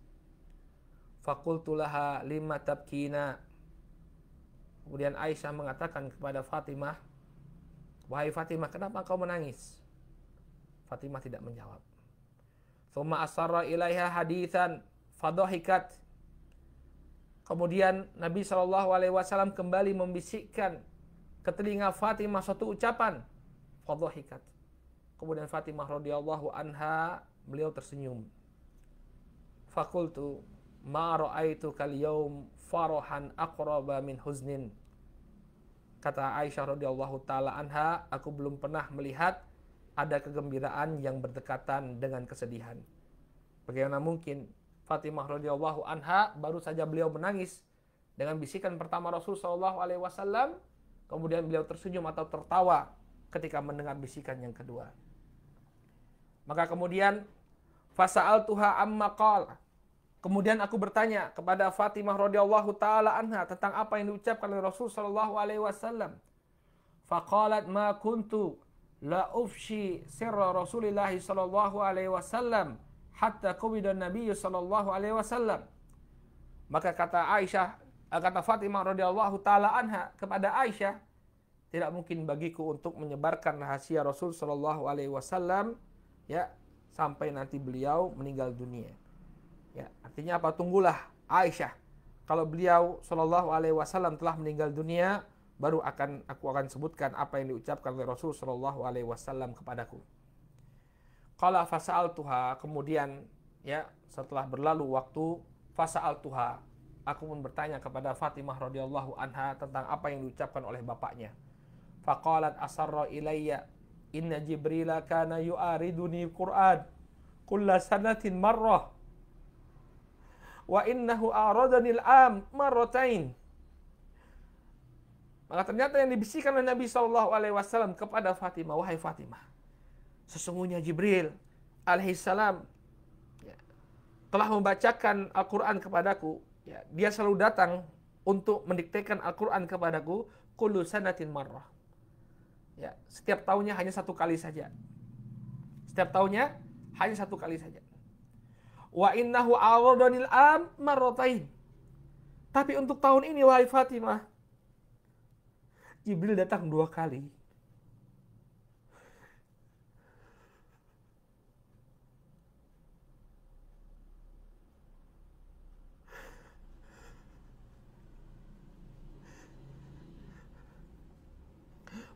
Fakultulaha lima tabkina Kemudian Aisyah mengatakan kepada Fatimah, "Wahai Fatimah, kenapa kau menangis?" Fatimah tidak menjawab. Thumma asarra ilaiha hadithan fadohikat. Kemudian Nabi Shallallahu Alaihi Wasallam kembali membisikkan ke telinga Fatimah suatu ucapan fadohikat. Kemudian Fatimah radhiyallahu anha beliau tersenyum. Fakultu ma ra'aitu kal yaum Farohan akroba min huznin. Kata Aisyah radhiyallahu taala anha, aku belum pernah melihat ada kegembiraan yang berdekatan dengan kesedihan. Bagaimana mungkin Fatimah radhiyallahu anha baru saja beliau menangis dengan bisikan pertama Rasul sallallahu alaihi wasallam, kemudian beliau tersenyum atau tertawa ketika mendengar bisikan yang kedua. Maka kemudian fasa'al tuha amma qala Kemudian aku bertanya kepada Fatimah radhiyallahu taala anha tentang apa yang diucapkan oleh Rasul sallallahu alaihi wasallam. Faqalat ma kuntu la ufshi sirra Rasulillah sallallahu alaihi wasallam hatta qubida Nabi sallallahu alaihi wasallam. Maka kata Aisyah, eh, kata Fatimah radhiyallahu taala anha kepada Aisyah, tidak mungkin bagiku untuk menyebarkan rahasia Rasul sallallahu alaihi wasallam ya sampai nanti beliau meninggal dunia. Ya, artinya apa? Tunggulah Aisyah. Kalau beliau Shallallahu Alaihi Wasallam telah meninggal dunia, baru akan aku akan sebutkan apa yang diucapkan oleh Rasul Shallallahu Alaihi Wasallam kepadaku. Kala al tuha, kemudian ya setelah berlalu waktu al tuha, aku pun bertanya kepada Fatimah radhiyallahu anha tentang apa yang diucapkan oleh bapaknya. Fakalat asarro ilayya inna jibrila kana yu'ariduni Qur'an kulla sanatin marrah Wa innahu aradanil am marratain. Maka ternyata yang dibisikkan oleh Nabi Shallallahu Alaihi Wasallam kepada Fatimah, wahai Fatimah, sesungguhnya Jibril alaihissalam ya, telah membacakan Al-Quran kepadaku. Ya, dia selalu datang untuk mendiktekan Al-Quran kepadaku kullu sanatin marrah. Ya, setiap tahunnya hanya satu kali saja. Setiap tahunnya hanya satu kali saja. Wa innahu aradonil am marotain. Tapi untuk tahun ini wahai Fatimah, Jibril datang dua kali.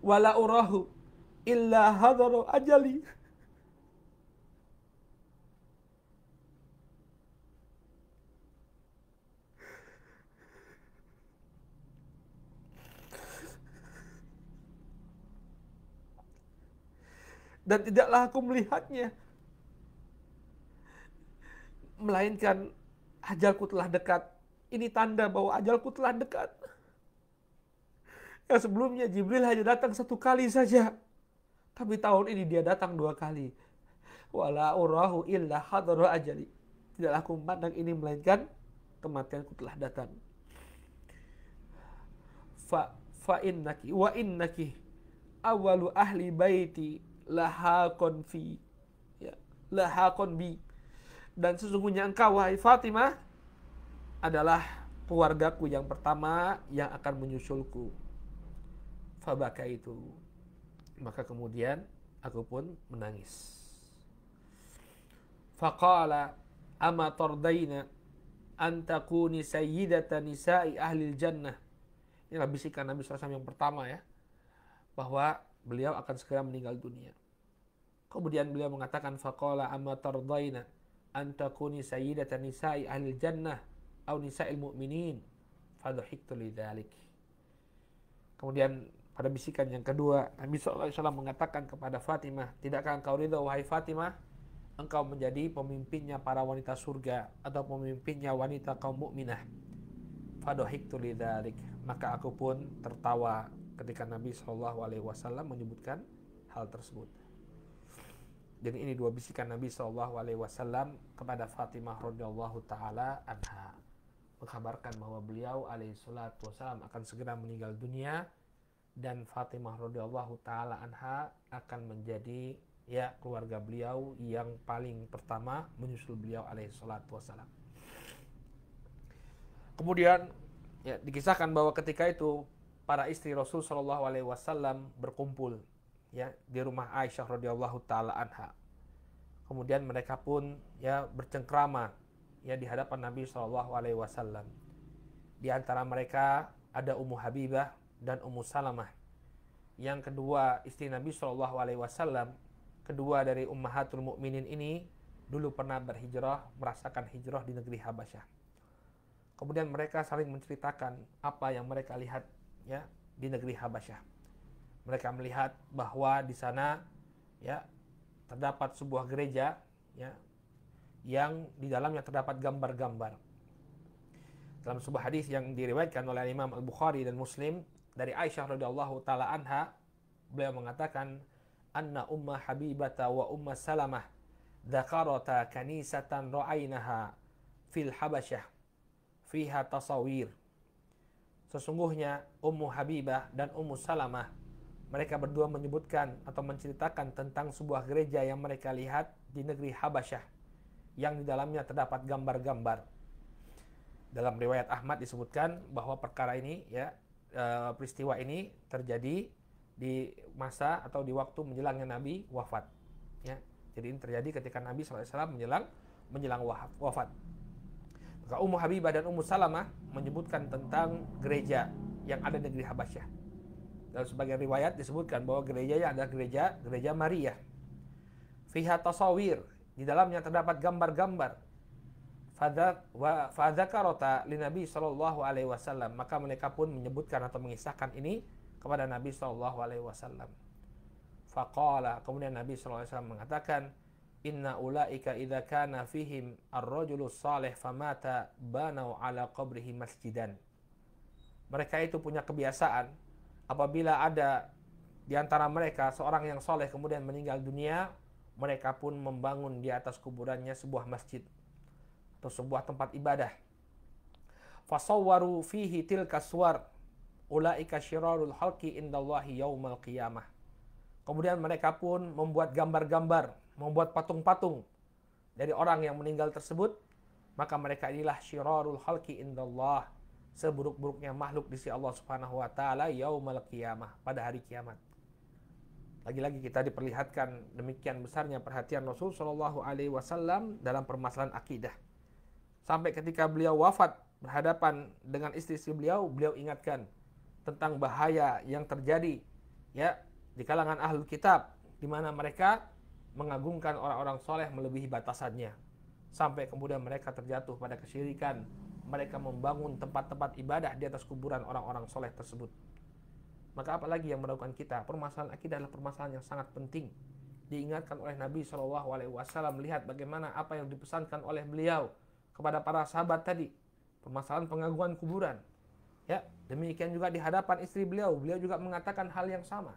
Wala urahu illa hadaru ajali. dan tidaklah aku melihatnya. Melainkan ajalku telah dekat. Ini tanda bahwa ajalku telah dekat. Yang sebelumnya Jibril hanya datang satu kali saja. Tapi tahun ini dia datang dua kali. Wala urahu illa hadra ajali. Tidaklah aku memandang ini melainkan kematianku telah datang. Fa, fa innaki wa innaki awalu ahli baiti lahakon fi ya lahakon bi dan sesungguhnya engkau wahai Fatimah adalah keluargaku yang pertama yang akan menyusulku fabaka itu maka kemudian aku pun menangis faqala ama tardaina antakuni sayyidata nisa'i ahli jannah. Inilah bisikan Nabi SAW yang pertama ya. Bahwa beliau akan segera meninggal dunia. Kemudian beliau mengatakan faqala amma tardaina antakuni sayyidatan nisa'i ahli jannah atau nisa'il mu'minin fadhuhiktu lidzalik. Kemudian pada bisikan yang kedua Nabi SAW mengatakan kepada Fatimah Tidakkah engkau ridho wahai Fatimah Engkau menjadi pemimpinnya para wanita surga Atau pemimpinnya wanita kaum mukminah Fadohiktu lidzalik Maka aku pun tertawa ketika Nabi saw. Alaihi menyebutkan hal tersebut. Jadi ini dua bisikan Nabi saw. Alaihi kepada Fatimah radhiyallahu taala anha mengkabarkan bahwa beliau alaihi salatu wasallam akan segera meninggal dunia dan Fatimah radhiyallahu taala anha akan menjadi ya keluarga beliau yang paling pertama menyusul beliau alaihi salatu wasallam. Kemudian ya dikisahkan bahwa ketika itu para istri Rasul Shallallahu Alaihi Wasallam berkumpul ya di rumah Aisyah radhiyallahu taala anha. Kemudian mereka pun ya bercengkrama ya di hadapan Nabi Shallallahu Alaihi Wasallam. Di antara mereka ada Ummu Habibah dan Ummu Salamah. Yang kedua istri Nabi Shallallahu Alaihi Wasallam, kedua dari Ummahatul Mukminin ini dulu pernah berhijrah, merasakan hijrah di negeri Habasyah. Kemudian mereka saling menceritakan apa yang mereka lihat ya di negeri Habasyah. Mereka melihat bahwa di sana ya terdapat sebuah gereja ya yang di dalamnya terdapat gambar-gambar. Dalam sebuah hadis yang diriwayatkan oleh Imam Al-Bukhari dan Muslim dari Aisyah radhiyallahu taala anha, beliau mengatakan anna umma habibata wa umma salamah dakarata kanisatan ra'ainaha fil habasyah fiha tasawir Sesungguhnya Ummu Habibah dan Ummu Salamah mereka berdua menyebutkan atau menceritakan tentang sebuah gereja yang mereka lihat di negeri Habasyah yang di dalamnya terdapat gambar-gambar. Dalam riwayat Ahmad disebutkan bahwa perkara ini ya eh, peristiwa ini terjadi di masa atau di waktu menjelangnya Nabi wafat. Ya. Jadi ini terjadi ketika Nabi SAW menjelang menjelang wafat. Maka Ummu Habibah dan Ummu Salamah menyebutkan tentang gereja yang ada di negeri Habasyah. Dalam sebagian riwayat disebutkan bahwa gereja yang adalah gereja gereja Maria. Fiha tasawir, di dalamnya terdapat gambar-gambar. Fadzakarota li Nabi sallallahu Alaihi Wasallam maka mereka pun menyebutkan atau mengisahkan ini kepada Nabi sallallahu Alaihi Wasallam. Fakola kemudian Nabi sallallahu Alaihi Wasallam mengatakan, inna ulaika idza kana fihim ar-rajulu salih famata banau ala qabrihi masjidan mereka itu punya kebiasaan apabila ada di antara mereka seorang yang soleh kemudian meninggal dunia mereka pun membangun di atas kuburannya sebuah masjid atau sebuah tempat ibadah fasawwaru fihi tilka suwar ulaika syirarul halqi indallahi yaumal qiyamah kemudian mereka pun membuat gambar-gambar membuat patung-patung dari orang yang meninggal tersebut, maka mereka inilah syirarul halki indallah, seburuk-buruknya makhluk di sisi Allah Subhanahu wa taala yaumal qiyamah, pada hari kiamat. Lagi-lagi kita diperlihatkan demikian besarnya perhatian Rasul Shallallahu alaihi wasallam dalam permasalahan akidah. Sampai ketika beliau wafat berhadapan dengan istri-istri beliau, beliau ingatkan tentang bahaya yang terjadi ya di kalangan ahlul kitab di mana mereka mengagungkan orang-orang soleh melebihi batasannya. Sampai kemudian mereka terjatuh pada kesyirikan. Mereka membangun tempat-tempat ibadah di atas kuburan orang-orang soleh tersebut. Maka apalagi yang melakukan kita? Permasalahan akidah adalah permasalahan yang sangat penting. Diingatkan oleh Nabi SAW Alaihi Wasallam lihat bagaimana apa yang dipesankan oleh beliau kepada para sahabat tadi. Permasalahan pengagungan kuburan. Ya, demikian juga di hadapan istri beliau, beliau juga mengatakan hal yang sama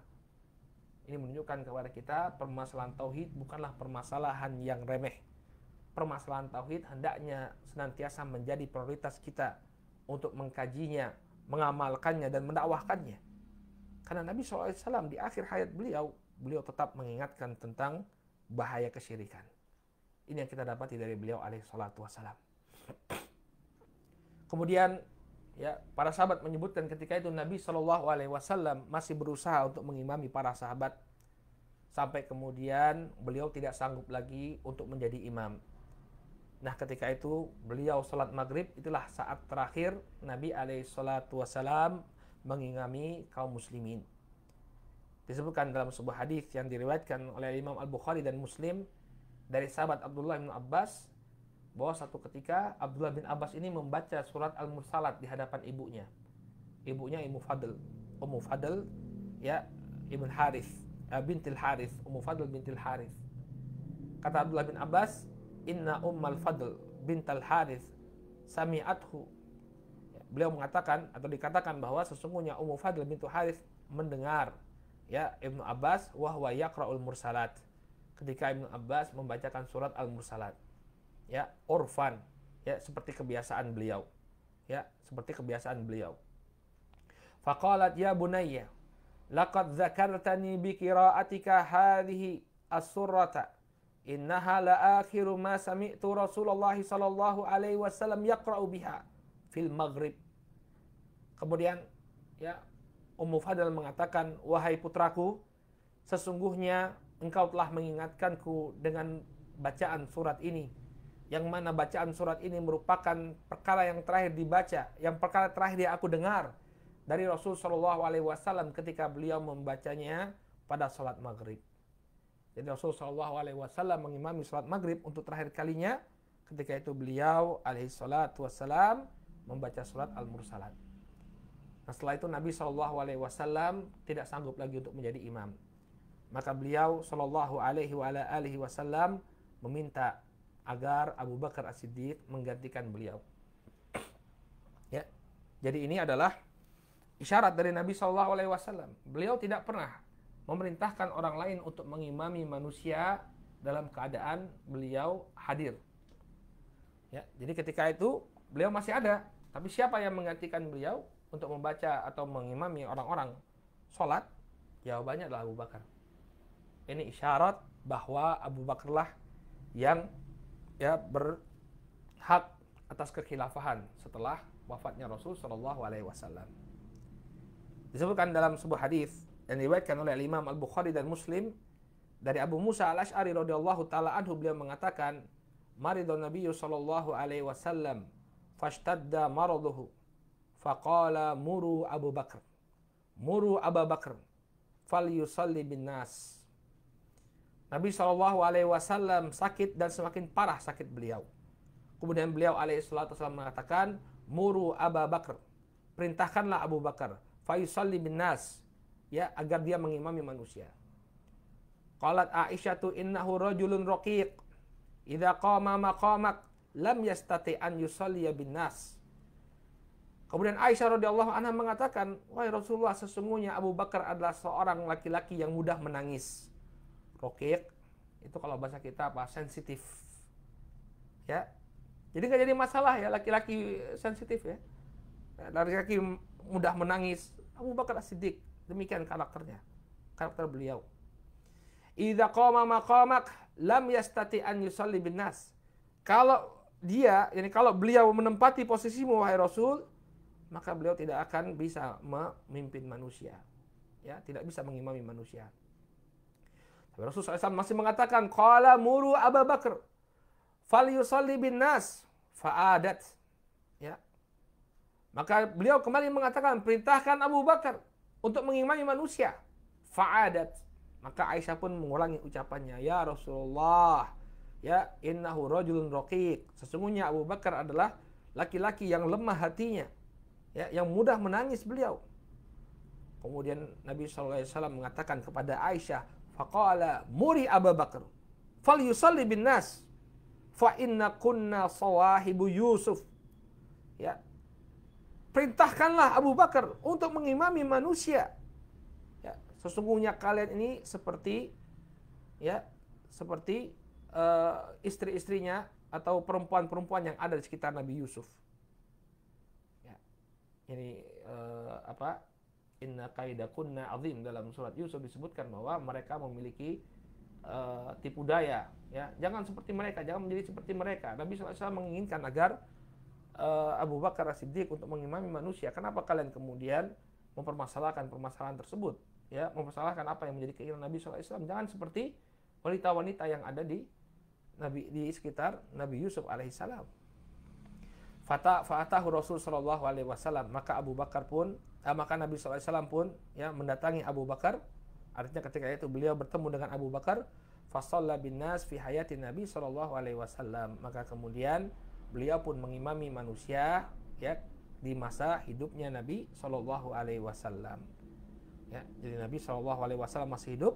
ini menunjukkan kepada kita permasalahan tauhid bukanlah permasalahan yang remeh. Permasalahan tauhid hendaknya senantiasa menjadi prioritas kita untuk mengkajinya, mengamalkannya dan mendakwahkannya. Karena Nabi SAW di akhir hayat beliau, beliau tetap mengingatkan tentang bahaya kesyirikan. Ini yang kita dapati dari beliau alaihi salatu wassalam. Kemudian ya para sahabat menyebutkan ketika itu Nabi Shallallahu Alaihi Wasallam masih berusaha untuk mengimami para sahabat sampai kemudian beliau tidak sanggup lagi untuk menjadi imam. Nah ketika itu beliau sholat maghrib itulah saat terakhir Nabi Salatu Wasallam mengimami kaum muslimin. Disebutkan dalam sebuah hadis yang diriwayatkan oleh Imam Al-Bukhari dan Muslim dari sahabat Abdullah bin Abbas bahwa satu ketika Abdullah bin Abbas ini membaca surat Al-Mursalat di hadapan ibunya. Ibunya Ummu Fadl, Ummu Fadl ya Ibn Harith, eh, bintil Harith, Ummu Fadl bintil Harith. Kata Abdullah bin Abbas, "Inna Ummal Fadl bintal Harith sami'athu." Ya, beliau mengatakan atau dikatakan bahwa sesungguhnya Ummu Fadl bintu Harith mendengar ya Ibnu Abbas wahwa yaqra'ul mursalat ketika Ibnu Abbas membacakan surat Al-Mursalat ya orfan ya seperti kebiasaan beliau ya seperti kebiasaan beliau faqalat ya bunayya laqad zakartani bi qira'atika hadhihi as-surrata innaha la akhiru ma sami'tu Rasulullah sallallahu alaihi wasallam yaqra'u biha fil maghrib kemudian ya Ummu fadl mengatakan wahai putraku sesungguhnya engkau telah mengingatkanku dengan bacaan surat ini yang mana bacaan surat ini merupakan perkara yang terakhir dibaca, yang perkara terakhir yang aku dengar dari Rasul Shallallahu Alaihi Wasallam ketika beliau membacanya pada sholat maghrib. Jadi Rasul Shallallahu Alaihi Wasallam mengimami sholat maghrib untuk terakhir kalinya ketika itu beliau alaihi salatu wasallam membaca sholat al-mursalat. Nah setelah itu Nabi Shallallahu Alaihi Wasallam tidak sanggup lagi untuk menjadi imam. Maka beliau Shallallahu Alaihi Wasallam meminta agar Abu Bakar As-Siddiq menggantikan beliau. ya. Jadi ini adalah isyarat dari Nabi Shallallahu alaihi wasallam. Beliau tidak pernah memerintahkan orang lain untuk mengimami manusia dalam keadaan beliau hadir. Ya, jadi ketika itu beliau masih ada, tapi siapa yang menggantikan beliau untuk membaca atau mengimami orang-orang sholat? Jawabannya adalah Abu Bakar. Ini isyarat bahwa Abu Bakarlah yang ya berhak atas kekhilafahan setelah wafatnya Rasul Shallallahu Alaihi Wasallam. Disebutkan dalam sebuah hadis yang diriwayatkan oleh Imam Al Bukhari dan Muslim dari Abu Musa Al Ashari radhiyallahu taala anhu beliau mengatakan, "Maridun Nabi Shallallahu alaihi wasallam fashtadda maraduhu faqala muru Abu Bakr, muru Abu Bakr, fal yusalli bin nas." Nabi Shallallahu Alaihi Wasallam sakit dan semakin parah sakit beliau. Kemudian beliau alaihi mengatakan, Muru Abu Bakar, perintahkanlah Abu Bakar, Faisalli bin Nas, ya agar dia mengimami manusia. Qalat Aisyah tu innahu rajulun raqiq. Idza qama maqamak lam yastati an yusalli bin nas. Kemudian Aisyah radhiyallahu anha mengatakan, "Wahai Rasulullah, sesungguhnya Abu Bakar adalah seorang laki-laki yang mudah menangis." kokik itu kalau bahasa kita apa sensitif ya jadi nggak jadi masalah ya laki-laki sensitif ya laki-laki mudah menangis Abu Bakar Siddiq demikian karakternya karakter beliau Idza qama maqamak lam yastati an yusalli bin nas kalau dia yani kalau beliau menempati posisimu wahai Rasul maka beliau tidak akan bisa memimpin manusia ya tidak bisa mengimami manusia Rasulullah SAW masih mengatakan, Qala muru Abu Bakar, fal yusalli bin nas, fa'adat. Ya. Maka beliau kembali mengatakan, perintahkan Abu Bakar untuk mengimami manusia. Fa'adat. Maka Aisyah pun mengulangi ucapannya, Ya Rasulullah, ya innahu rajulun raqiq. Sesungguhnya Abu Bakar adalah laki-laki yang lemah hatinya, ya, yang mudah menangis beliau. Kemudian Nabi SAW mengatakan kepada Aisyah, Faqala muri Abu Bakar. Fal yusalli bin nas. Fa inna kunna sawahibu Yusuf. Ya. Perintahkanlah Abu Bakar untuk mengimami manusia. Ya. Sesungguhnya kalian ini seperti ya seperti uh, istri-istrinya atau perempuan-perempuan yang ada di sekitar Nabi Yusuf. Ya. Ini uh, eh, apa inna kaidakunna azim dalam surat Yusuf disebutkan bahwa mereka memiliki uh, tipu daya ya jangan seperti mereka jangan menjadi seperti mereka Nabi SAW menginginkan agar uh, Abu Bakar As-Siddiq untuk mengimami manusia kenapa kalian kemudian mempermasalahkan permasalahan tersebut ya mempermasalahkan apa yang menjadi keinginan Nabi SAW jangan seperti wanita-wanita yang ada di Nabi di sekitar Nabi Yusuf alaihissalam Fata fa'atahu Rasul sallallahu alaihi wasallam maka Abu Bakar pun maka Nabi SAW pun ya mendatangi Abu Bakar artinya ketika itu beliau bertemu dengan Abu Bakar fasalla bin nas fi hayati Nabi Shallallahu alaihi wasallam maka kemudian beliau pun mengimami manusia ya di masa hidupnya Nabi Shallallahu alaihi wasallam ya jadi Nabi Shallallahu alaihi wasallam masih hidup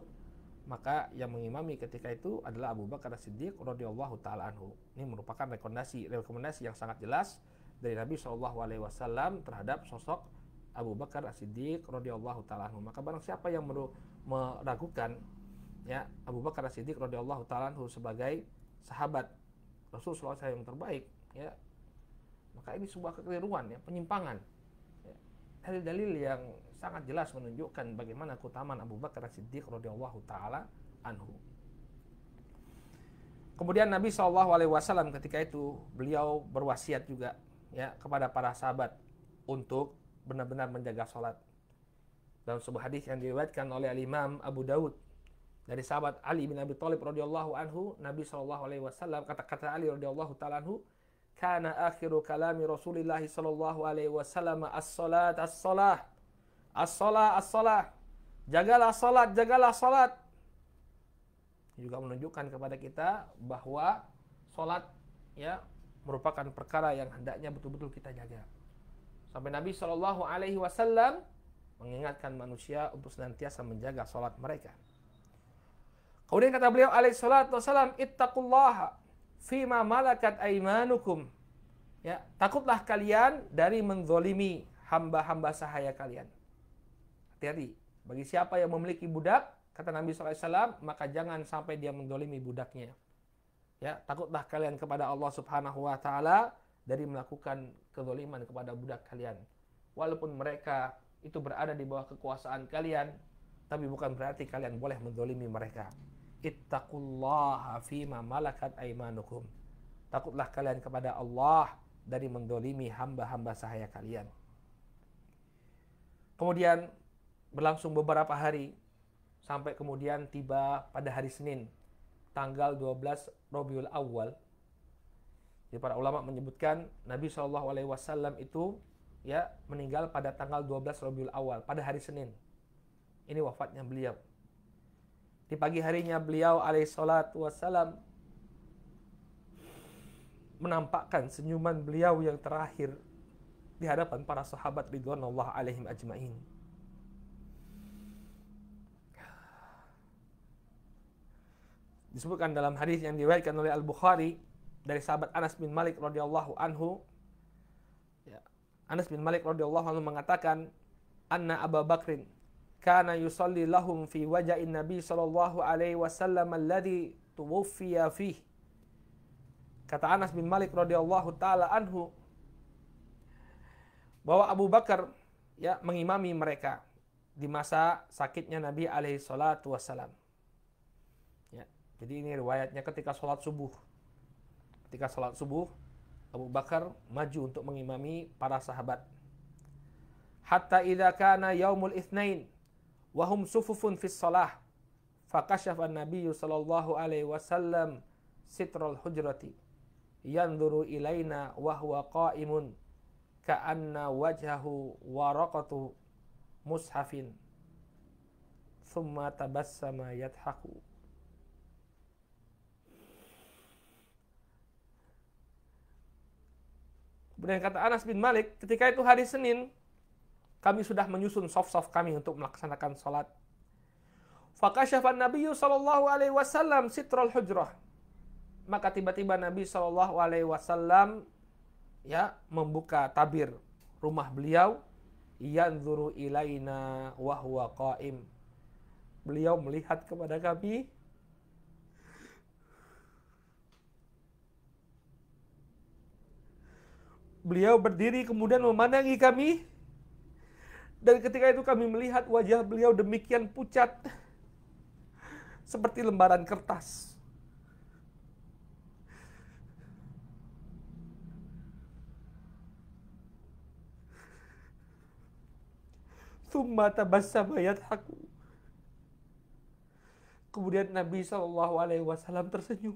maka yang mengimami ketika itu adalah Abu Bakar Siddiq radhiyallahu taala anhu ini merupakan rekomendasi rekomendasi yang sangat jelas dari Nabi Shallallahu alaihi wasallam terhadap sosok Abu Bakar As-Siddiq radhiyallahu taala maka barang siapa yang meragukan ya Abu Bakar As-Siddiq radhiyallahu taala sebagai sahabat Rasulullah SAW yang terbaik ya maka ini sebuah kekeliruan ya penyimpangan ya. dalil yang sangat jelas menunjukkan bagaimana keutamaan Abu Bakar As-Siddiq radhiyallahu taala anhu Kemudian Nabi SAW ketika itu beliau berwasiat juga ya kepada para sahabat untuk benar-benar menjaga sholat. Dalam sebuah hadis yang diriwayatkan oleh Al Imam Abu Daud dari sahabat Ali bin Abi Thalib radhiyallahu anhu, Nabi sallallahu alaihi wasallam kata-kata Ali radhiyallahu taala anhu, "Kana akhiru kalami Rasulillah sallallahu alaihi wasallam as shalat as-salah." As-salah as shalah Jagalah salat, jagalah salat. Juga menunjukkan kepada kita bahwa salat ya merupakan perkara yang hendaknya betul-betul kita jaga. Sampai Nabi Shallallahu Alaihi Wasallam mengingatkan manusia untuk senantiasa menjaga sholat mereka. Kemudian kata beliau alaihi salatu wasalam, fi ma malakat aimanukum. Ya, takutlah kalian dari menzolimi hamba-hamba sahaya kalian. Hati-hati. Bagi siapa yang memiliki budak, kata Nabi Alaihi Wasallam, maka jangan sampai dia menzolimi budaknya. Ya, takutlah kalian kepada Allah Subhanahu wa taala dari melakukan kezoliman kepada budak kalian. Walaupun mereka itu berada di bawah kekuasaan kalian, tapi bukan berarti kalian boleh mendolimi mereka. Ittaqullaha fima malakat aimanukum. Takutlah kalian kepada Allah dari mendolimi hamba-hamba sahaya kalian. Kemudian berlangsung beberapa hari sampai kemudian tiba pada hari Senin tanggal 12 Rabiul Awal jadi para ulama menyebutkan Nabi Shallallahu Alaihi Wasallam itu ya meninggal pada tanggal 12 Rabiul Awal pada hari Senin. Ini wafatnya beliau. Di pagi harinya beliau alaihi salatu wasallam menampakkan senyuman beliau yang terakhir di hadapan para sahabat ridwanullah alaihim ajmain. Disebutkan dalam hadis yang diriwayatkan oleh Al-Bukhari dari sahabat Anas bin Malik radhiyallahu anhu ya, Anas bin Malik radhiyallahu anhu mengatakan anna Abu Bakrin kana yusalli lahum fi waja'in Nabi sallallahu alaihi wasallam alladhi tuwfiya fi kata Anas bin Malik radhiyallahu taala anhu bahwa Abu Bakar ya mengimami mereka di masa sakitnya Nabi alaihi salatu wasallam Ya, jadi ini riwayatnya ketika sholat subuh ketika salat subuh, Abu Bakar maju untuk mengimami para sahabat. Hatta idza kana yaumul itsnain wa hum sufufun fis salah fakasyafa nabiyyu sallallahu alaihi wasallam sitral hujrati yanzuru ilaina wa huwa qa'imun ka'anna wajhahu waraqatu mushafin thumma tabassama yadhaku Kemudian kata Anas bin Malik, ketika itu hari Senin, kami sudah menyusun soft-soft kami untuk melaksanakan sholat. Fakasyafan Nabi Sallallahu Alaihi Wasallam sitrol hujrah. Maka tiba-tiba Nabi Sallallahu Alaihi Wasallam ya membuka tabir rumah beliau. Yanzuru ilaina wahwa qaim. Beliau melihat kepada kami Beliau berdiri kemudian memandangi kami. Dan ketika itu kami melihat wajah beliau demikian pucat. Seperti lembaran kertas. Thumma bayat aku Kemudian Nabi Shallallahu Alaihi Wasallam tersenyum.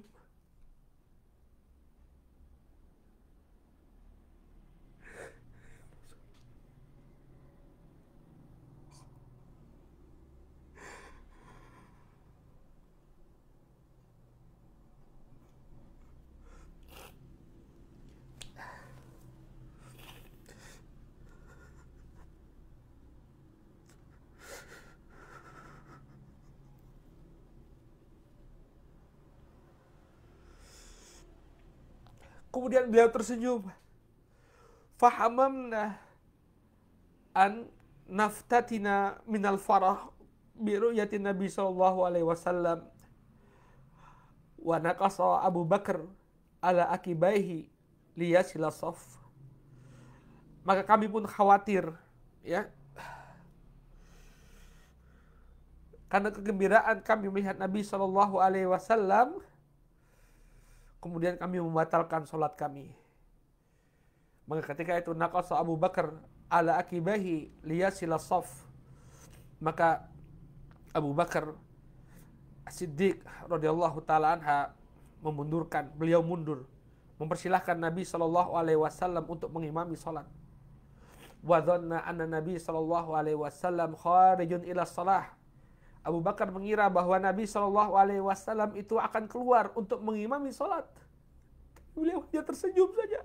Kemudian beliau tersenyum. Fahamamna an naftatina minal farah biru'yati Nabi sallallahu alaihi wasallam wa naqasa Abu Bakar ala akibaihi liyasila saf maka kami pun khawatir ya karena kegembiraan kami melihat Nabi sallallahu Alaihi Wasallam Kemudian kami membatalkan sholat kami. Maka ketika itu naqasa Abu Bakar ala akibahi liyasila saf. Maka Abu Bakar Siddiq radhiyallahu taala anha memundurkan, beliau mundur, mempersilahkan Nabi Shallallahu alaihi wasallam untuk mengimami sholat. Wa dhanna anna Nabi Shallallahu alaihi wasallam kharijun ila salah. Abu Bakar mengira bahwa Nabi Shallallahu Alaihi Wasallam itu akan keluar untuk mengimami sholat. Beliau hanya tersenyum saja.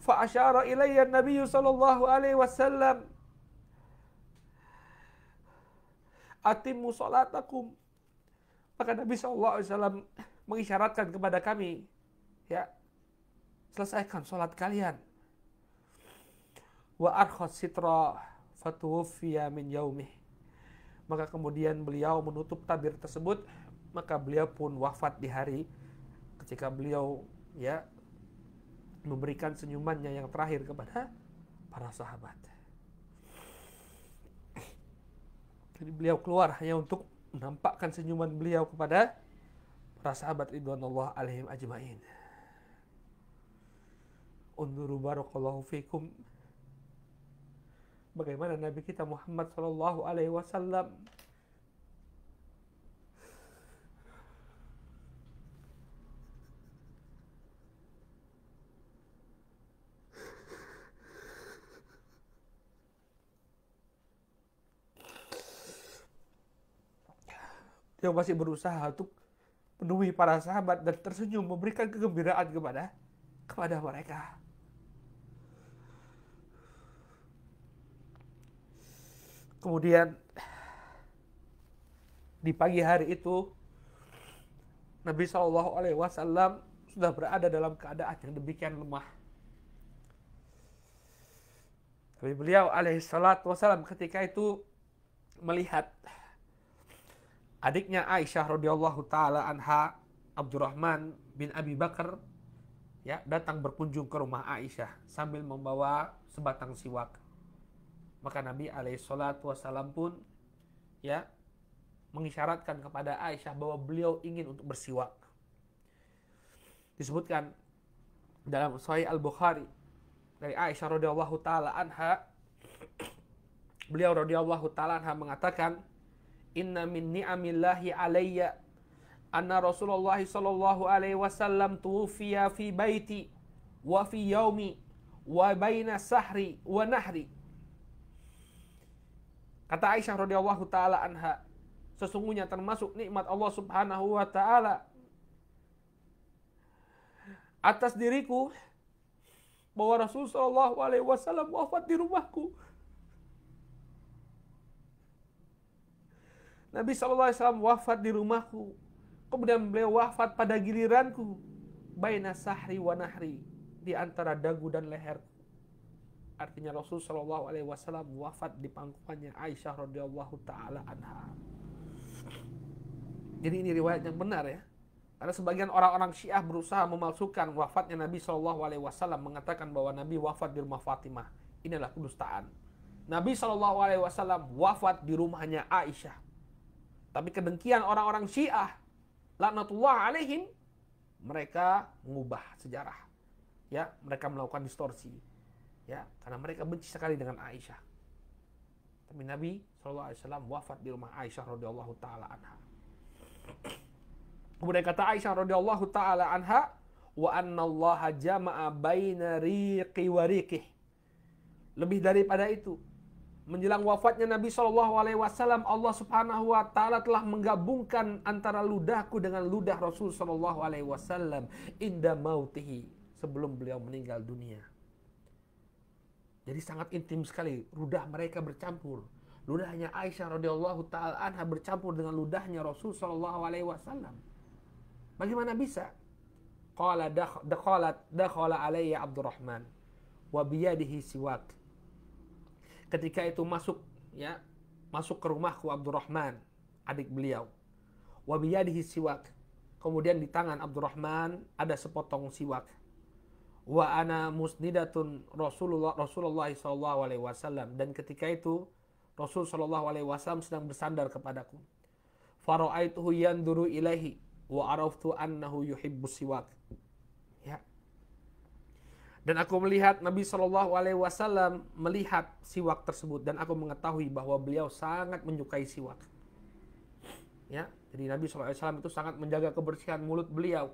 Fa'asyara ilayya Nabi Shallallahu Alaihi Wasallam. Atimu sholatakum. Maka Nabi Shallallahu Alaihi Wasallam mengisyaratkan kepada kami, ya, selesaikan sholat kalian wa arkhat sitra fatuwfiya min yaumih maka kemudian beliau menutup tabir tersebut maka beliau pun wafat di hari ketika beliau ya memberikan senyumannya yang terakhir kepada para sahabat. Jadi beliau keluar hanya untuk menampakkan senyuman beliau kepada para sahabat ridwanullah alaihim ajmain. Unzuru barakallahu fikum bagaimana Nabi kita Muhammad Shallallahu Alaihi Wasallam yang masih berusaha untuk penuhi para sahabat dan tersenyum memberikan kegembiraan kepada kepada mereka. Kemudian di pagi hari itu Nabi Shallallahu Alaihi Wasallam sudah berada dalam keadaan yang demikian lemah. Tapi beliau Alaihissalam ketika itu melihat adiknya Aisyah radhiyallahu taala anha Abdurrahman bin Abi Bakar ya datang berkunjung ke rumah Aisyah sambil membawa sebatang siwak. Maka Nabi alaihissalatu wassalam pun ya mengisyaratkan kepada Aisyah bahwa beliau ingin untuk bersiwak. Disebutkan dalam Sahih Al-Bukhari dari Aisyah radhiyallahu taala anha beliau radhiyallahu taala anha mengatakan inna min ni'amillahi alayya anna Rasulullah sallallahu alaihi wasallam tuwfiya fi baiti wa fi yaumi wa baina sahri wa nahri Kata Aisyah radhiyallahu taala anha, sesungguhnya termasuk nikmat Allah Subhanahu wa taala atas diriku bahwa Rasul sallallahu Alaihi Wasallam wafat di rumahku. Nabi sallallahu Alaihi Wasallam wafat di rumahku. Kemudian beliau wafat pada giliranku. Baina sahri wa nahri. Di antara dagu dan leherku artinya Rasul Shallallahu Alaihi Wasallam wafat di pangkuannya Aisyah radhiyallahu taala anha. Jadi ini riwayat yang benar ya. Karena sebagian orang-orang Syiah berusaha memalsukan wafatnya Nabi Shallallahu Alaihi Wasallam mengatakan bahwa Nabi wafat di rumah Fatimah. Inilah kedustaan. Nabi Shallallahu Alaihi Wasallam wafat di rumahnya Aisyah. Tapi kedengkian orang-orang Syiah, laknatullah alaihim, mereka mengubah sejarah. Ya, mereka melakukan distorsi ya karena mereka benci sekali dengan Aisyah. Tapi Nabi saw wafat di rumah Aisyah radhiyallahu taala anha. Kemudian kata Aisyah radhiyallahu taala anha, wa anna Allah jama'a baina riqi wa riqih. Lebih daripada itu, menjelang wafatnya Nabi Shallallahu alaihi wasallam Allah Subhanahu wa taala telah menggabungkan antara ludahku dengan ludah Rasul Shallallahu alaihi wasallam inda mautihi sebelum beliau meninggal dunia. Jadi sangat intim sekali ludah mereka bercampur. Ludahnya Aisyah radhiyallahu taala anha bercampur dengan ludahnya Rasul sallallahu alaihi wasallam. Bagaimana bisa? Qala dakhalat dakhala alayya Abdurrahman wa biyadihi siwak. Ketika itu masuk ya, masuk ke rumahku Abdurrahman, adik beliau. Wa biyadihi siwak. Kemudian di tangan Abdurrahman ada sepotong siwak wa ana musnidatun Rasulullah Rasulullah sallallahu alaihi wasallam dan ketika itu Rasul sallallahu alaihi wasallam sedang bersandar kepadaku. Faraaituhu yanduru ilahi wa araftu annahu yuhibbu siwak. Ya. Dan aku melihat Nabi Shallallahu Alaihi Wasallam melihat siwak tersebut dan aku mengetahui bahwa beliau sangat menyukai siwak. Ya, jadi Nabi Shallallahu Alaihi Wasallam itu sangat menjaga kebersihan mulut beliau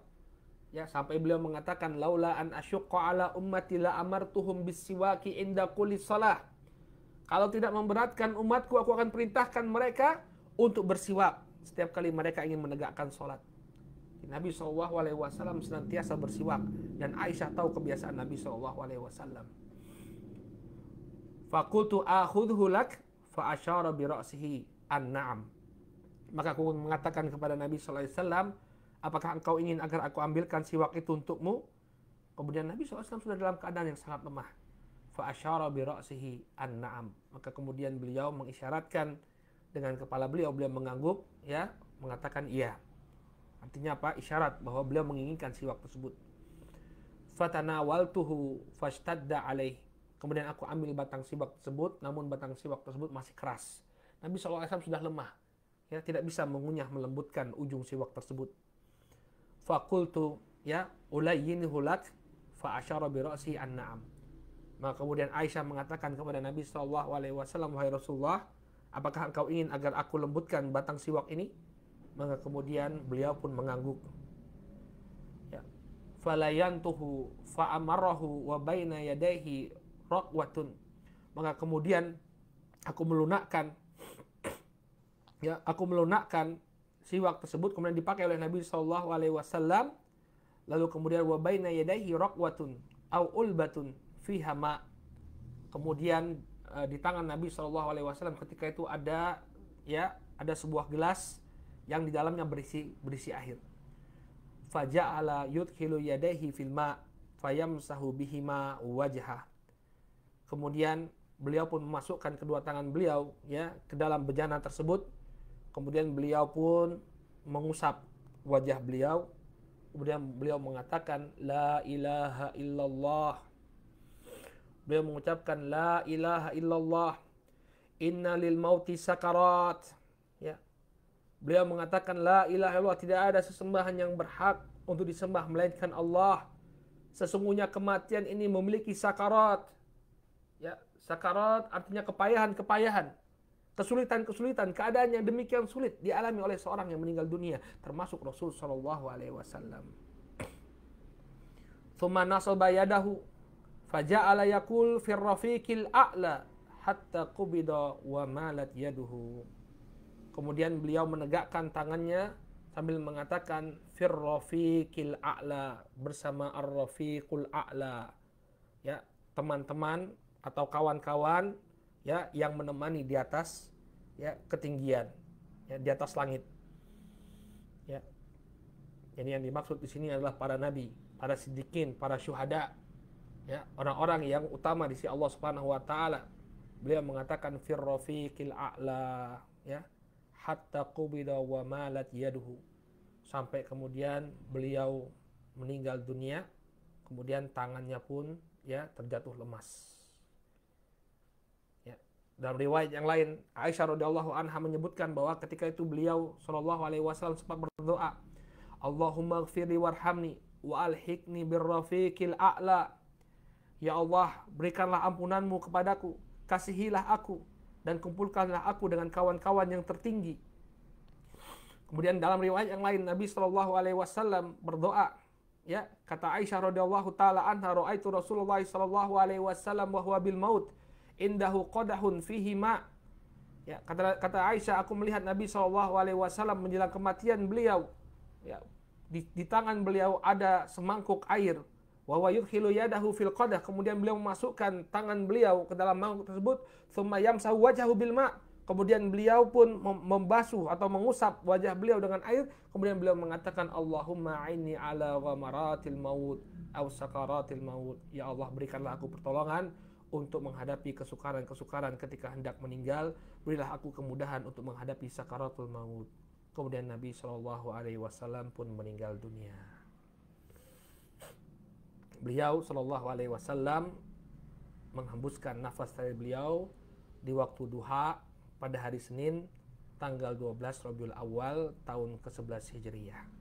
ya sampai beliau mengatakan laula an asyqa ala ummati la amartuhum bisiwaki inda kulli salah kalau tidak memberatkan umatku aku akan perintahkan mereka untuk bersiwak setiap kali mereka ingin menegakkan salat Nabi saw. Alaihi Wasallam senantiasa bersiwak dan Aisyah tahu kebiasaan Nabi saw. Alaihi Wasallam. Fakultu akhudhu lak fa asyara bi ra'sihi an-na'am. Maka aku mengatakan kepada Nabi sallallahu alaihi wasallam, Apakah engkau ingin agar aku ambilkan siwak itu untukmu? Kemudian Nabi SAW sudah dalam keadaan yang sangat lemah. Fa'asyara bira'sihi an-na'am. Maka kemudian beliau mengisyaratkan dengan kepala beliau, beliau mengangguk, ya, mengatakan iya. Artinya apa? Isyarat bahwa beliau menginginkan siwak tersebut. Fatanawaltuhu fashtadda alaih. Kemudian aku ambil batang siwak tersebut, namun batang siwak tersebut masih keras. Nabi SAW sudah lemah. Ya, tidak bisa mengunyah melembutkan ujung siwak tersebut fakultu ya ulayyinhu hulat, fa asyara bi ra'si an-na'am. Maka kemudian Aisyah mengatakan kepada Nabi Shallallahu alaihi wasallam, "Wahai Rasulullah, apakah engkau ingin agar aku lembutkan batang siwak ini?" Maka kemudian beliau pun mengangguk. Ya. Falayantuhu amarahu wa baina yadaihi raqwatun. Maka kemudian aku melunakkan ya, aku melunakkan siwak tersebut kemudian dipakai oleh Nabi Shallallahu Alaihi Wasallam lalu kemudian wabaina yadaihi rokwatun au ulbatun fi hama. kemudian e, di tangan Nabi Shallallahu Alaihi Wasallam ketika itu ada ya ada sebuah gelas yang di dalamnya berisi berisi air ala yud hilu yadahi filma fayam sahubihima wajha kemudian beliau pun memasukkan kedua tangan beliau ya ke dalam bejana tersebut Kemudian beliau pun mengusap wajah beliau. Kemudian beliau mengatakan, La ilaha illallah. Beliau mengucapkan, La ilaha illallah. Inna lil mauti sakarat. Ya. Beliau mengatakan, La ilaha illallah. Tidak ada sesembahan yang berhak untuk disembah, melainkan Allah. Sesungguhnya kematian ini memiliki sakarat. Ya, sakarat artinya kepayahan-kepayahan Kesulitan-kesulitan, keadaan yang demikian sulit dialami oleh seorang yang meninggal dunia, termasuk Rasul Shallallahu Alaihi Wasallam. Thumma nasaba yadahu faja'ala yakul firrafiqil a'la hatta qubida wa malat yaduhu. Kemudian beliau menegakkan tangannya sambil mengatakan firrafiqil a'la bersama arrafiqul a'la. Ya, teman-teman atau kawan-kawan ya yang menemani di atas ya ketinggian ya di atas langit ya jadi yang dimaksud di sini adalah para nabi para sidikin para syuhada ya orang-orang yang utama di sisi Allah Subhanahu wa taala beliau mengatakan firrafiqil a'la ya hatta qubida wa malat yaduhu sampai kemudian beliau meninggal dunia kemudian tangannya pun ya terjatuh lemas dalam riwayat yang lain, Aisyah radhiyallahu anha menyebutkan bahwa ketika itu beliau shallallahu alaihi wasallam sempat berdoa, Allahumma ighfirli warhamni wa alhikni birrafiqil a'la. Ya Allah, berikanlah ampunanmu kepadaku, kasihilah aku, dan kumpulkanlah aku dengan kawan-kawan yang tertinggi. Kemudian dalam riwayat yang lain Nabi Shallallahu Alaihi Wasallam berdoa, ya kata Aisyah radhiyallahu taala anha "Raaitu Rasulullah Shallallahu Alaihi Wasallam huwa bil maut indahu qadahun fihi ma. Ya, kata kata Aisyah, aku melihat Nabi saw wasallam menjelang kematian beliau. Ya, di, di tangan beliau ada semangkuk air. Wa wa yudkhilu yadahu fil qadah. Kemudian beliau memasukkan tangan beliau ke dalam mangkuk tersebut, thumma yamsahu wajhahu bil ma. Kemudian beliau pun membasuh atau mengusap wajah beliau dengan air. Kemudian beliau mengatakan, Allahumma aini ala ghamaratil maut, aw sakaratil maut. Ya Allah, berikanlah aku pertolongan untuk menghadapi kesukaran-kesukaran ketika hendak meninggal, berilah aku kemudahan untuk menghadapi sakaratul maut. Kemudian Nabi Shallallahu Alaihi Wasallam pun meninggal dunia. Beliau Shallallahu Alaihi Wasallam menghembuskan nafas terakhir beliau di waktu duha pada hari Senin tanggal 12 Rabiul Awal tahun ke-11 Hijriah.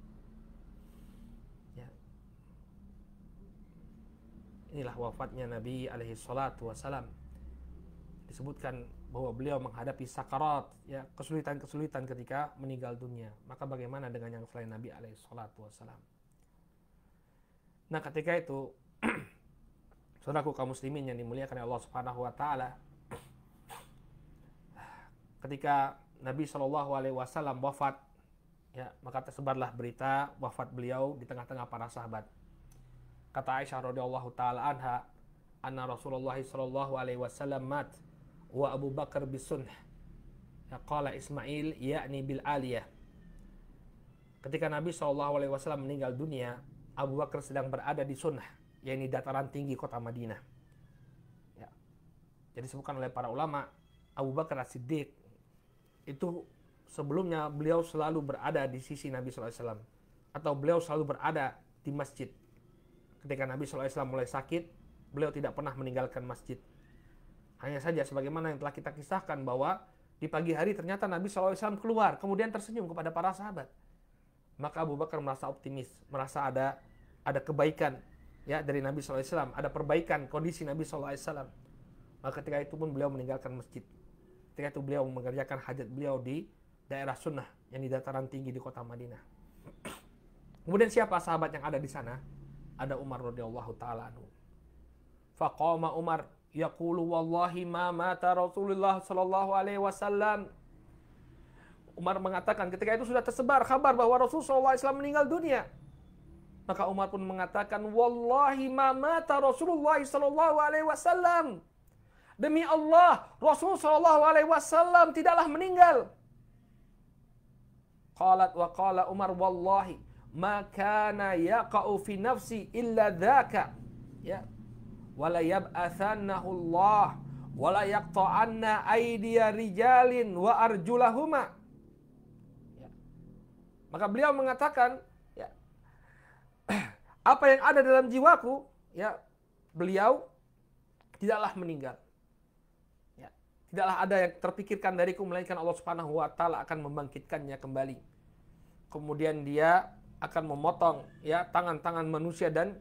inilah wafatnya Nabi alaihi salatu wasalam disebutkan bahwa beliau menghadapi sakarat ya kesulitan-kesulitan ketika meninggal dunia maka bagaimana dengan yang selain Nabi alaihi salatu wasalam nah ketika itu saudaraku kaum muslimin yang dimuliakan Allah subhanahu wa taala ketika Nabi Shallallahu alaihi wasallam wafat ya maka tersebarlah berita wafat beliau di tengah-tengah para sahabat Kata Aisyah radhiyallahu taala anha, anna Rasulullah sallallahu alaihi wasallam mat wa Abu Bakar bisunh. Ya, qala Ismail yakni bil aliyah. Ketika Nabi sallallahu Alaihi Wasallam meninggal dunia, Abu Bakar sedang berada di Sunnah, yaitu dataran tinggi kota Madinah. Ya. Jadi disebutkan oleh para ulama, Abu Bakar Siddiq itu sebelumnya beliau selalu berada di sisi Nabi wasallam atau beliau selalu berada di masjid ketika Nabi SAW mulai sakit, beliau tidak pernah meninggalkan masjid. Hanya saja sebagaimana yang telah kita kisahkan bahwa di pagi hari ternyata Nabi SAW keluar, kemudian tersenyum kepada para sahabat. Maka Abu Bakar merasa optimis, merasa ada ada kebaikan ya dari Nabi SAW, ada perbaikan kondisi Nabi SAW. Maka ketika itu pun beliau meninggalkan masjid. Ketika itu beliau mengerjakan hajat beliau di daerah sunnah yang di dataran tinggi di kota Madinah. Kemudian siapa sahabat yang ada di sana? ada Umar radhiyallahu taala anhu. Faqama Umar yaqulu wallahi ma mata Rasulullah sallallahu alaihi wasallam. Umar mengatakan ketika itu sudah tersebar kabar bahwa Rasulullah wasallam meninggal dunia. Maka Umar pun mengatakan, Wallahi ma mata Rasulullah sallallahu alaihi wasallam. Demi Allah, Rasul sallallahu alaihi wasallam tidaklah meninggal. Qalat wa qala Umar wallahi makana yaqa'u fi nafsi illa dhaka ya wala yab'athannahu Allah wala yaqta'anna aydiya rijalin wa arjulahuma ya. maka beliau mengatakan ya apa yang ada dalam jiwaku ya beliau tidaklah meninggal ya tidaklah ada yang terpikirkan dariku melainkan Allah Subhanahu wa taala akan membangkitkannya kembali kemudian dia akan memotong ya tangan-tangan manusia dan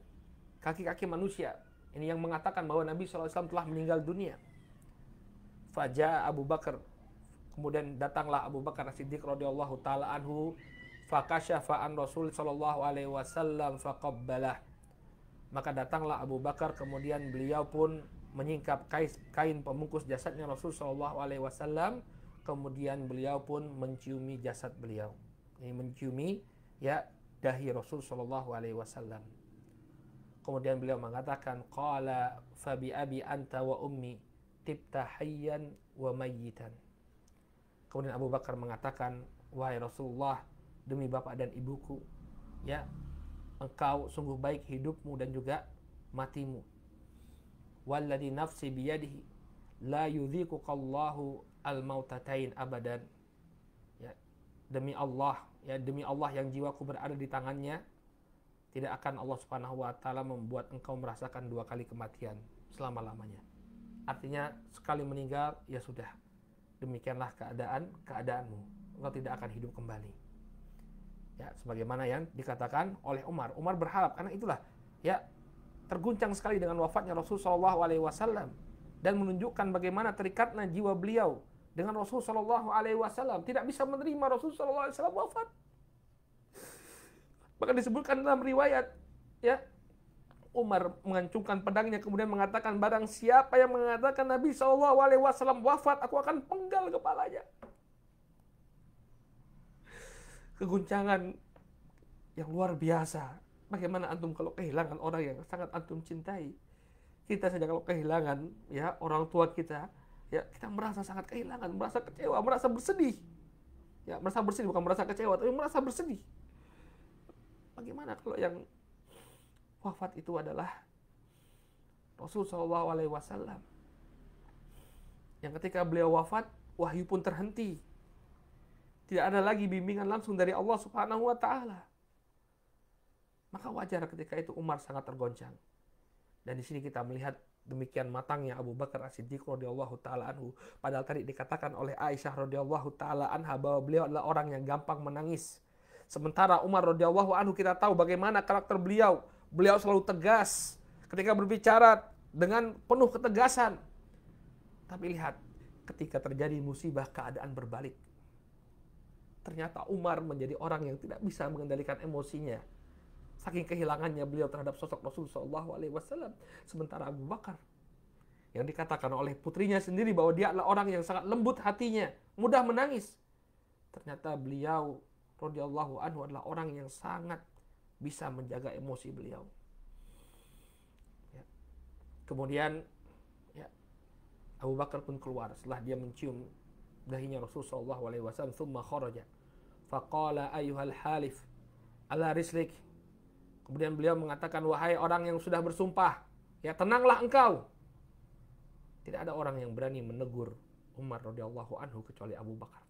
kaki-kaki manusia. Ini yang mengatakan bahwa Nabi SAW telah meninggal dunia. Faja Abu Bakar. Kemudian datanglah Abu Bakar Siddiq radhiyallahu taala anhu fakashafa'an Rasul sallallahu alaihi wasallam faqabbalah. Maka datanglah Abu Bakar kemudian beliau pun menyingkap kain pemungkus jasadnya Rasul sallallahu alaihi wasallam kemudian beliau pun menciumi jasad beliau. Ini menciumi ya dahi Rasul Shallallahu Alaihi Wasallam. Kemudian beliau mengatakan, "Qala fabi abi anta wa ummi tibta hayyan wa mayyitan." Kemudian Abu Bakar mengatakan, "Wahai Rasulullah, demi bapak dan ibuku, ya, engkau sungguh baik hidupmu dan juga matimu." Walladhi nafsi biyadihi la yudhiqukallahu al-mautatain abadan. Ya, demi Allah ya demi Allah yang jiwaku berada di tangannya tidak akan Allah Subhanahu wa taala membuat engkau merasakan dua kali kematian selama-lamanya. Artinya sekali meninggal ya sudah. Demikianlah keadaan keadaanmu. Engkau tidak akan hidup kembali. Ya, sebagaimana yang dikatakan oleh Umar. Umar berharap karena itulah ya terguncang sekali dengan wafatnya Rasulullah saw alaihi wasallam dan menunjukkan bagaimana terikatnya jiwa beliau dengan Rasul Shallallahu Alaihi Wasallam, tidak bisa menerima Rasul Shallallahu Alaihi Wasallam wafat. Bahkan disebutkan dalam riwayat, ya Umar mengancungkan pedangnya kemudian mengatakan barang siapa yang mengatakan Nabi Shallallahu Alaihi Wasallam wafat, aku akan penggal kepalanya. Keguncangan yang luar biasa. Bagaimana antum kalau kehilangan orang yang sangat antum cintai? Kita saja kalau kehilangan ya orang tua kita, ya kita merasa sangat kehilangan, merasa kecewa, merasa bersedih. Ya, merasa bersedih bukan merasa kecewa, tapi merasa bersedih. Bagaimana kalau yang wafat itu adalah Rasul Shallallahu Alaihi Wasallam yang ketika beliau wafat wahyu pun terhenti tidak ada lagi bimbingan langsung dari Allah Subhanahu Wa Taala maka wajar ketika itu Umar sangat tergoncang dan di sini kita melihat demikian matangnya Abu Bakar As-Siddiq radhiyallahu taala anhu. Padahal tadi dikatakan oleh Aisyah radhiyallahu taala anha bahwa beliau adalah orang yang gampang menangis. Sementara Umar radhiyallahu anhu kita tahu bagaimana karakter beliau. Beliau selalu tegas ketika berbicara dengan penuh ketegasan. Tapi lihat, ketika terjadi musibah keadaan berbalik. Ternyata Umar menjadi orang yang tidak bisa mengendalikan emosinya Saking kehilangannya beliau terhadap sosok Rasul Shallallahu Alaihi Wasallam. Sementara Abu Bakar yang dikatakan oleh putrinya sendiri bahwa dia adalah orang yang sangat lembut hatinya, mudah menangis. Ternyata beliau radhiyallahu anhu adalah orang yang sangat bisa menjaga emosi beliau. Ya. Kemudian ya, Abu Bakar pun keluar setelah dia mencium dahinya alaihi SAW. Thumma kharaja. Faqala ayuhal halif. Ala rislik. Kemudian beliau mengatakan, wahai orang yang sudah bersumpah, ya tenanglah engkau. Tidak ada orang yang berani menegur Umar radhiyallahu anhu kecuali Abu Bakar.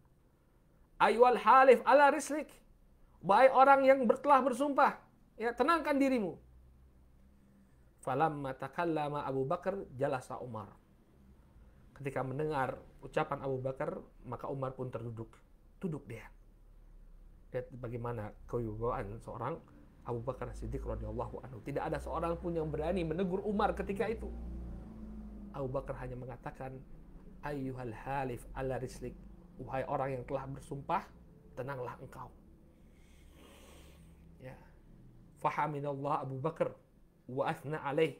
Aywal halif ala rislik. Baik orang yang telah bersumpah, ya tenangkan dirimu. Falamma takallama Abu Bakar jalasa Umar. Ketika mendengar ucapan Abu Bakar, maka Umar pun terduduk. Duduk dia. Lihat bagaimana kewibawaan seorang Abu Bakar Siddiq radhiyallahu anhu. Tidak ada seorang pun yang berani menegur Umar ketika itu. Abu Bakar hanya mengatakan, Ayuhal halif ala rislik." Wahai orang yang telah bersumpah, tenanglah engkau. Ya. Fahaminallah Abu Bakar wa athna alaih.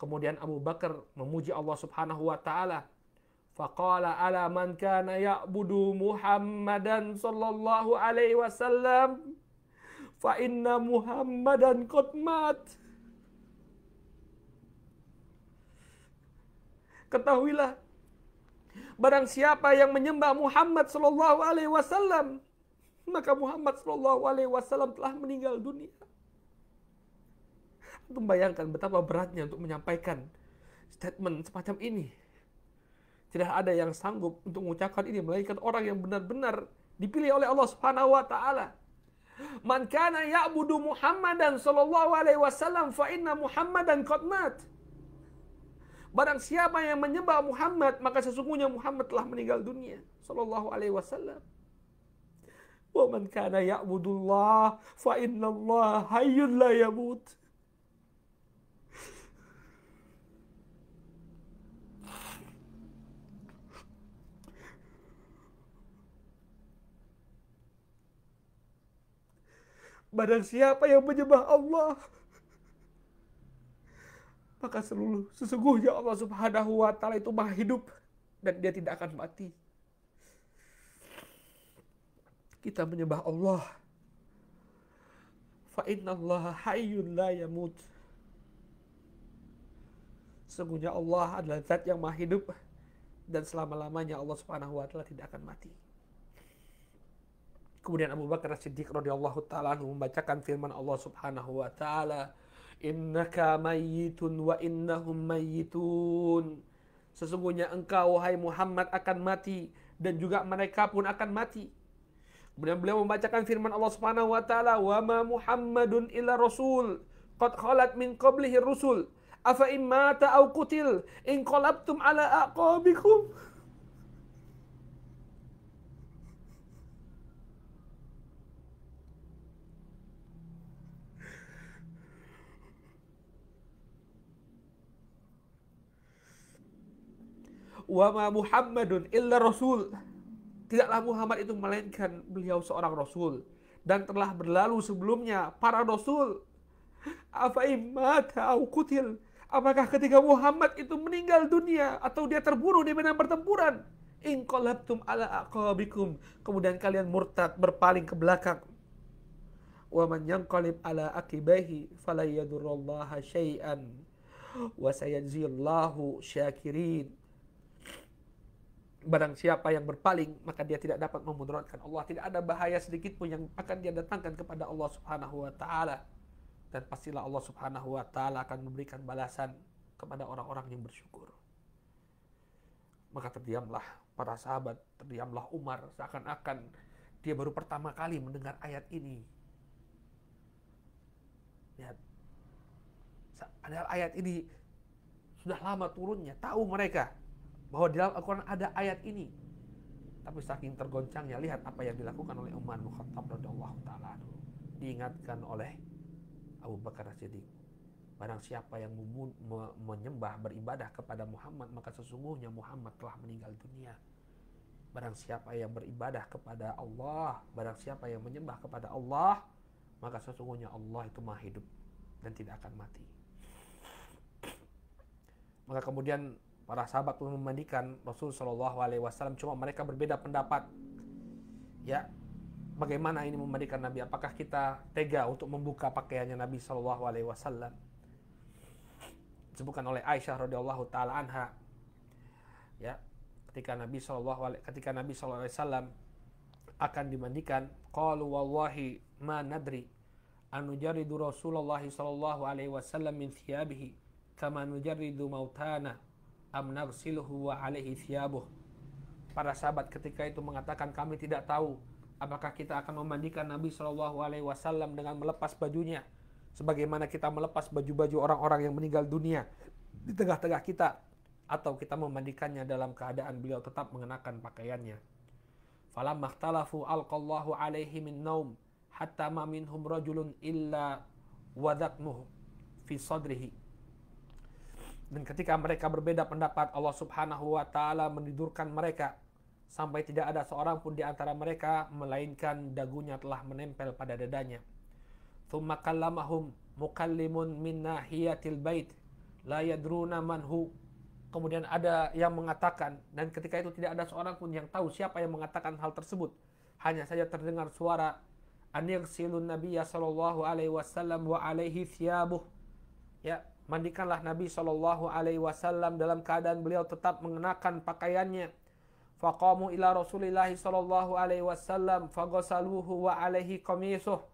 Kemudian Abu Bakar memuji Allah Subhanahu wa taala. Faqala ala man kana ya'budu Muhammadan sallallahu alaihi wasallam fa inna Muhammadan qad mat. Ketahuilah barang siapa yang menyembah Muhammad sallallahu alaihi wasallam maka Muhammad sallallahu alaihi wasallam telah meninggal dunia. Antum bayangkan betapa beratnya untuk menyampaikan statement semacam ini. Tidak ada yang sanggup untuk mengucapkan ini melainkan orang yang benar-benar dipilih oleh Allah Subhanahu wa taala Man kana ya'budu Muhammadan sallallahu alaihi wasallam fa inna Muhammadan qad mat. Barang siapa yang menyembah Muhammad maka sesungguhnya Muhammad telah meninggal dunia sallallahu alaihi wasallam. Wa man kana ya'budu Allah fa inna Allah hayyul la yamut. badan siapa yang menyembah Allah, maka seluruh sesungguhnya Allah Subhanahu wa taala itu Maha hidup dan dia tidak akan mati. Kita menyembah Allah. Fa innallaha hayyun la yamut. Sesungguhnya Allah adalah zat yang Maha hidup dan selama-lamanya Allah Subhanahu wa taala tidak akan mati. Kemudian Abu Bakar Siddiq radhiyallahu taala membacakan firman Allah Subhanahu wa taala, "Innaka mayyitun wa innahum mayyitun." Sesungguhnya engkau wahai Muhammad akan mati dan juga mereka pun akan mati. Kemudian beliau membacakan firman Allah Subhanahu wa taala, "Wa ma Muhammadun illa rasul qad khalat min qablihi rusul." Afa in mata au qutil in qalabtum ala aqabikum. wa ma Muhammadun illa rasul. Tidaklah Muhammad itu melainkan beliau seorang rasul dan telah berlalu sebelumnya para rasul. Afa immata au kutil. Apakah ketika Muhammad itu meninggal dunia atau dia terbunuh di medan pertempuran? qalabtum ala aqabikum. Kemudian kalian murtad berpaling ke belakang. Wa man yanqalib ala akibahi fala syai'an wa sayajzillahu syakirin. Barang siapa yang berpaling, maka dia tidak dapat memudaratkan Allah. Tidak ada bahaya sedikit pun yang akan dia datangkan kepada Allah Subhanahu wa taala. Dan pastilah Allah Subhanahu wa taala akan memberikan balasan kepada orang-orang yang bersyukur. Maka terdiamlah para sahabat, terdiamlah Umar seakan-akan dia baru pertama kali mendengar ayat ini. Lihat. Padahal ayat ini sudah lama turunnya, tahu mereka bahwa dalam Al-Quran ada ayat ini. Tapi saking tergoncangnya, lihat apa yang dilakukan oleh Umar bin Khattab radhiyallahu taala diingatkan oleh Abu Bakar Siddiq. Barang siapa yang menyembah beribadah kepada Muhammad maka sesungguhnya Muhammad telah meninggal dunia. Barang siapa yang beribadah kepada Allah, barang siapa yang menyembah kepada Allah, maka sesungguhnya Allah itu Maha Hidup dan tidak akan mati. Maka kemudian Para sahabat pun memandikan Rasul Shallallahu Alaihi Wasallam. Cuma mereka berbeda pendapat. Ya, bagaimana ini memandikan Nabi? Apakah kita tega untuk membuka pakaiannya Nabi Shallallahu Alaihi Wasallam? Disebutkan oleh Aisyah radhiyallahu taala anha. Ya, ketika Nabi Shallallahu Alaihi ketika Nabi Shallallahu Alaihi Wasallam akan dimandikan, qalu wallahi ma nadri anujaridu Rasulullah Shallallahu alaihi wasallam min thiyabihi kama nujaridu mautana am wa alaihi thiyabuh. Para sahabat ketika itu mengatakan kami tidak tahu apakah kita akan memandikan Nabi Shallallahu alaihi wasallam dengan melepas bajunya sebagaimana kita melepas baju-baju orang-orang yang meninggal dunia di tengah-tengah kita atau kita memandikannya dalam keadaan beliau tetap mengenakan pakaiannya. Falam makhtalafu alqallahu alaihi min naum hatta ma minhum rajulun illa wadakmuh fi sadrihi dan ketika mereka berbeda pendapat, Allah Subhanahu wa taala menidurkan mereka sampai tidak ada seorang pun di antara mereka melainkan dagunya telah menempel pada dadanya. Thumma kallamahum min nahiyatil bait la Kemudian ada yang mengatakan dan ketika itu tidak ada seorang pun yang tahu siapa yang mengatakan hal tersebut. Hanya saja terdengar suara anirsilun nabiyya sallallahu alaihi wasallam wa alaihi thiyabuh. Ya, Mandikanlah Nabi Shallallahu Alaihi Wasallam dalam keadaan beliau tetap mengenakan pakaiannya. Fakamu ila Rasulillahi Shallallahu Alaihi Wasallam fagosaluhu wa alaihi komisuh.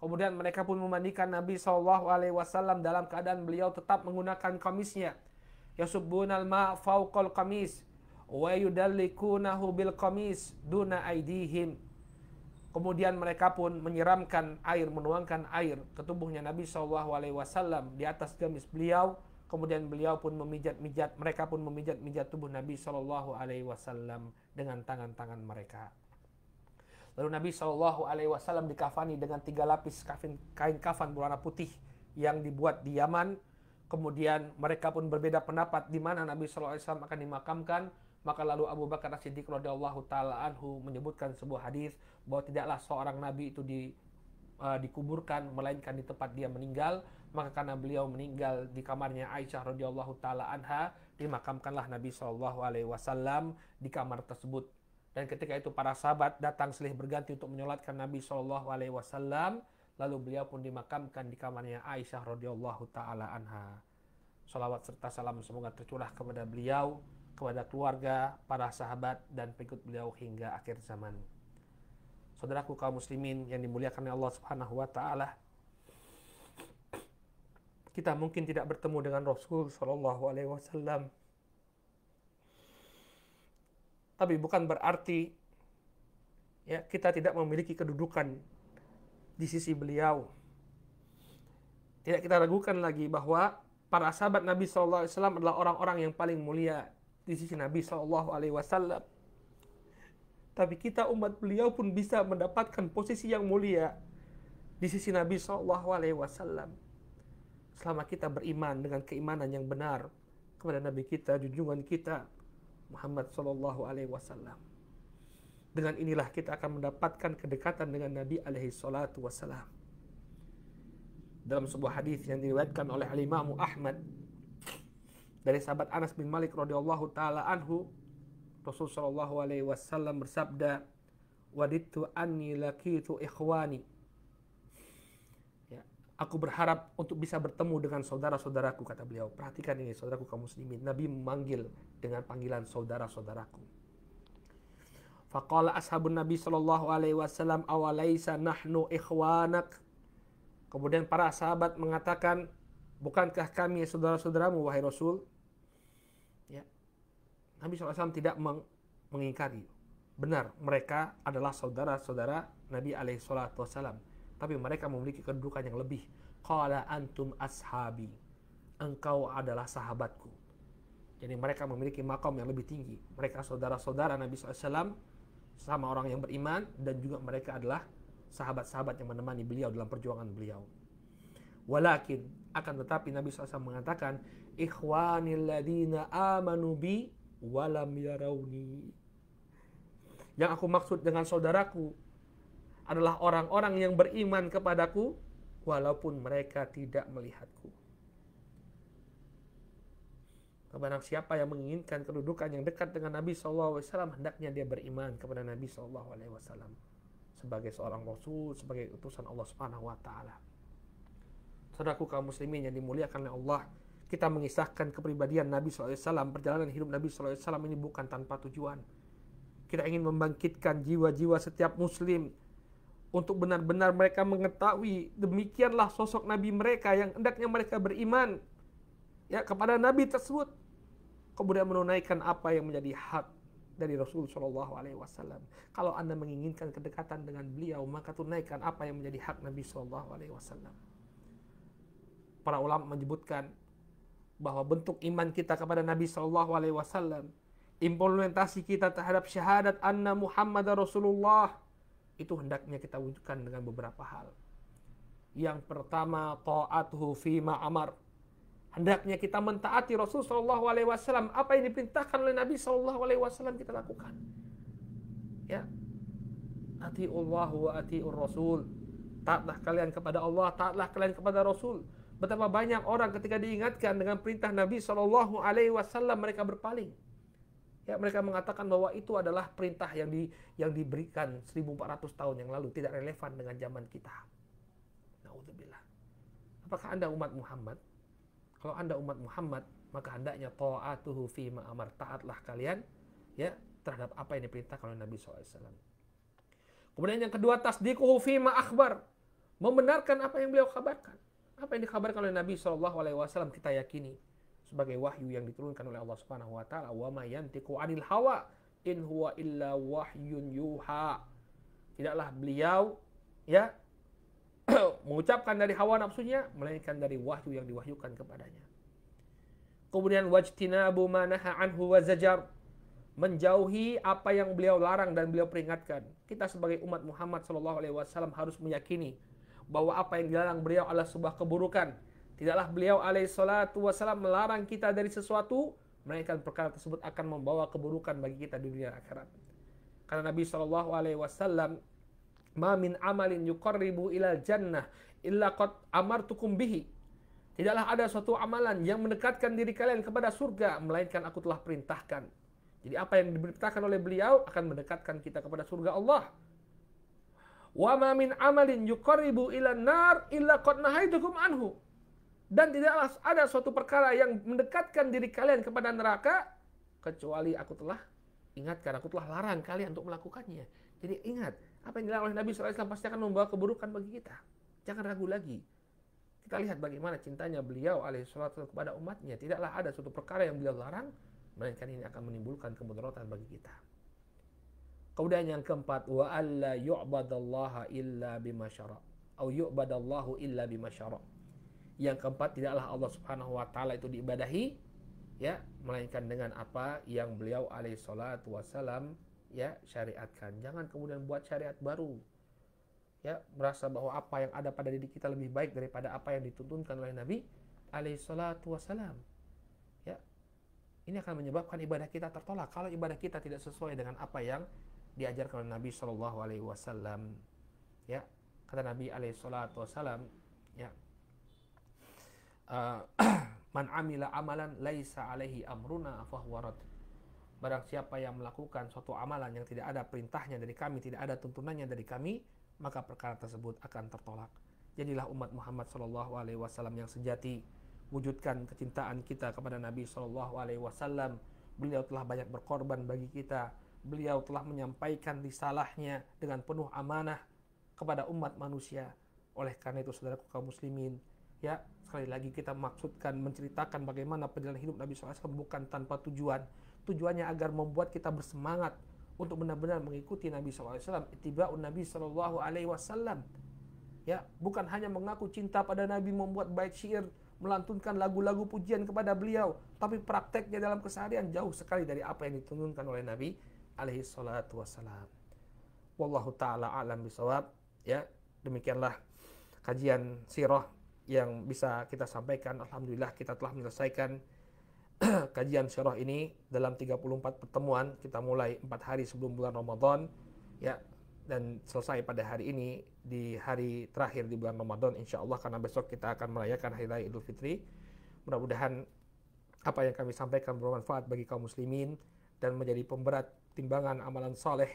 Kemudian mereka pun memandikan Nabi Shallallahu Alaihi Wasallam dalam keadaan beliau tetap menggunakan kamisnya. Yasubun al ma fauqal kamis wa yudallikunahu bil kamis duna aidihim Kemudian mereka pun menyiramkan air, menuangkan air ke tubuhnya Nabi saw. di atas gamis beliau. Kemudian beliau pun memijat-mijat, mereka pun memijat-mijat tubuh Nabi saw Wasallam dengan tangan-tangan mereka. Lalu Nabi saw Wasallam dikafani dengan tiga lapis kafin, kain kafan berwarna putih yang dibuat di Yaman. Kemudian mereka pun berbeda pendapat di mana Nabi saw akan dimakamkan maka lalu Abu Bakar siddiq radhiyallahu taala anhu menyebutkan sebuah hadis bahwa tidaklah seorang nabi itu di uh, dikuburkan melainkan di tempat dia meninggal maka karena beliau meninggal di kamarnya Aisyah radhiyallahu taala anha dimakamkanlah Nabi Shallallahu alaihi wasallam di kamar tersebut dan ketika itu para sahabat datang silih berganti untuk menyolatkan Nabi Shallallahu alaihi wasallam lalu beliau pun dimakamkan di kamarnya Aisyah radhiyallahu taala anha Salawat serta salam semoga tercurah kepada beliau, kepada keluarga, para sahabat, dan pengikut beliau hingga akhir zaman. Saudaraku kaum muslimin yang dimuliakan oleh Allah Subhanahu wa taala, kita mungkin tidak bertemu dengan Rasul Shallallahu alaihi wasallam. Tapi bukan berarti ya kita tidak memiliki kedudukan di sisi beliau. Tidak kita ragukan lagi bahwa para sahabat Nabi SAW adalah orang-orang yang paling mulia di sisi Nabi Shallallahu Alaihi Wasallam. Tapi kita umat beliau pun bisa mendapatkan posisi yang mulia di sisi Nabi Shallallahu Alaihi Wasallam. Selama kita beriman dengan keimanan yang benar kepada Nabi kita, junjungan kita Muhammad Shallallahu Alaihi Wasallam. Dengan inilah kita akan mendapatkan kedekatan dengan Nabi Alaihi Salatu Wasallam. Dalam sebuah hadis yang diriwayatkan oleh Al Imam Ahmad dari sahabat Anas bin Malik radhiyallahu taala anhu Rasul sallallahu alaihi wasallam bersabda waditu anni laqitu ikhwani ya, aku berharap untuk bisa bertemu dengan saudara-saudaraku kata beliau perhatikan ini saudaraku kaum muslimin Nabi memanggil dengan panggilan saudara-saudaraku Faqala ashabun Nabi sallallahu alaihi wasallam awalaisa nahnu ikhwanak. Kemudian para sahabat mengatakan, "Bukankah kami saudara-saudaramu wahai Rasul?" Nabi SAW tidak meng mengingkari. Benar, mereka adalah saudara-saudara Nabi SAW. Tapi mereka memiliki kedudukan yang lebih. Qala antum ashabi. Engkau adalah sahabatku. Jadi mereka memiliki makom yang lebih tinggi. Mereka saudara-saudara Nabi SAW sama orang yang beriman dan juga mereka adalah sahabat-sahabat yang menemani beliau dalam perjuangan beliau. Walakin akan tetapi Nabi SAW mengatakan ikhwanil ladina amanu bi walam yarauni. Yang aku maksud dengan saudaraku adalah orang-orang yang beriman kepadaku walaupun mereka tidak melihatku. Kebarang siapa yang menginginkan kedudukan yang dekat dengan Nabi SAW, hendaknya dia beriman kepada Nabi SAW sebagai seorang Rasul, sebagai utusan Allah Subhanahu Wa Taala. Saudaraku kaum muslimin yang dimuliakan oleh Allah, kita mengisahkan kepribadian Nabi SAW, perjalanan hidup Nabi SAW ini bukan tanpa tujuan. Kita ingin membangkitkan jiwa-jiwa setiap muslim untuk benar-benar mereka mengetahui demikianlah sosok Nabi mereka yang hendaknya mereka beriman ya kepada Nabi tersebut kemudian menunaikan apa yang menjadi hak dari Rasul Shallallahu Alaihi Wasallam. Kalau anda menginginkan kedekatan dengan beliau, maka tunaikan apa yang menjadi hak Nabi Shallallahu Alaihi Wasallam. Para ulama menyebutkan bahwa bentuk iman kita kepada Nabi Shallallahu Alaihi Wasallam, implementasi kita terhadap syahadat Anna Muhammad Rasulullah itu hendaknya kita wujudkan dengan beberapa hal. Yang pertama, ta'atuhu fi ma'amar. Hendaknya kita mentaati Rasul Shallallahu Alaihi Wasallam. Apa yang diperintahkan oleh Nabi Shallallahu Alaihi Wasallam kita lakukan. Ya, ati Allah wa ati Rasul. Taatlah kalian kepada Allah, taatlah kalian kepada Rasul Betapa banyak orang ketika diingatkan dengan perintah Nabi Shallallahu Alaihi Wasallam mereka berpaling. Ya, mereka mengatakan bahwa itu adalah perintah yang di yang diberikan 1400 tahun yang lalu tidak relevan dengan zaman kita. Naudzubillah. Apakah Anda umat Muhammad? Kalau Anda umat Muhammad, maka hendaknya ta'atuhu fi ma'amar taatlah kalian ya terhadap apa yang diperintahkan oleh Nabi SAW. Kemudian yang kedua tasdiquhu fi ma'akhbar. membenarkan apa yang beliau kabarkan apa yang dikabarkan oleh Nabi Shallallahu Alaihi Wasallam kita yakini sebagai wahyu yang diturunkan oleh Allah Subhanahu Wa Taala. Wa ma yantiqu anil hawa in huwa illa wahyun yuha. Tidaklah beliau ya mengucapkan dari hawa nafsunya melainkan dari wahyu yang diwahyukan kepadanya. Kemudian wajtinabu manaha anhu wa zajar menjauhi apa yang beliau larang dan beliau peringatkan. Kita sebagai umat Muhammad Shallallahu alaihi wasallam harus meyakini bahwa apa yang dilarang beliau adalah sebuah keburukan. Tidaklah beliau alaihi salatu wasalam melarang kita dari sesuatu, melainkan perkara tersebut akan membawa keburukan bagi kita di dunia akhirat. Karena Nabi Shallallahu alaihi wasallam ma min amalin yuqarribu ilah jannah illa qad amartukum bihi. Tidaklah ada suatu amalan yang mendekatkan diri kalian kepada surga melainkan aku telah perintahkan. Jadi apa yang diperintahkan oleh beliau akan mendekatkan kita kepada surga Allah. Wa amalin yuqarribu ila nar illa qad nahaitukum anhu. Dan tidaklah ada suatu perkara yang mendekatkan diri kalian kepada neraka kecuali aku telah ingatkan, aku telah larang kalian untuk melakukannya. Jadi ingat, apa yang dilarang oleh Nabi SAW pasti akan membawa keburukan bagi kita. Jangan ragu lagi. Kita lihat bagaimana cintanya beliau alaihissalatu kepada umatnya. Tidaklah ada suatu perkara yang beliau larang, melainkan ini akan menimbulkan kemudaratan bagi kita. Kemudian yang keempat, wa alla yu'badallaha illa bima syara. Au yu'badallahu illa bima syara. Yang keempat, tidaklah Allah Subhanahu wa taala itu diibadahi ya, melainkan dengan apa yang beliau alaihi salatu wasalam ya syariatkan. Jangan kemudian buat syariat baru. Ya, merasa bahwa apa yang ada pada diri kita lebih baik daripada apa yang dituntunkan oleh Nabi alaihi salatu wasalam. Ya. Ini akan menyebabkan ibadah kita tertolak kalau ibadah kita tidak sesuai dengan apa yang diajar oleh Nabi Shallallahu Alaihi Wasallam ya kata Nabi Alaihi Wasallam ya uh, man amila amalan laisa alaihi amruna fahwarat barang siapa yang melakukan suatu amalan yang tidak ada perintahnya dari kami tidak ada tuntunannya dari kami maka perkara tersebut akan tertolak jadilah umat Muhammad Shallallahu Alaihi Wasallam yang sejati wujudkan kecintaan kita kepada Nabi Shallallahu Alaihi Wasallam beliau telah banyak berkorban bagi kita beliau telah menyampaikan risalahnya dengan penuh amanah kepada umat manusia. Oleh karena itu saudaraku kaum muslimin, ya sekali lagi kita maksudkan menceritakan bagaimana perjalanan hidup Nabi SAW bukan tanpa tujuan. Tujuannya agar membuat kita bersemangat untuk benar-benar mengikuti Nabi SAW. Itiba'un Nabi Shallallahu Alaihi Wasallam. Ya, bukan hanya mengaku cinta pada Nabi membuat bait syair melantunkan lagu-lagu pujian kepada beliau, tapi prakteknya dalam keseharian jauh sekali dari apa yang dituntunkan oleh Nabi alaihi salatu wassalam. Wallahu taala alam bisawab. Ya, demikianlah kajian sirah yang bisa kita sampaikan. Alhamdulillah kita telah menyelesaikan kajian sirah ini dalam 34 pertemuan. Kita mulai 4 hari sebelum bulan Ramadan. Ya, dan selesai pada hari ini di hari terakhir di bulan Ramadan insya Allah karena besok kita akan merayakan Hari Raya Idul Fitri. Mudah-mudahan apa yang kami sampaikan bermanfaat bagi kaum muslimin dan menjadi pemberat timbangan amalan saleh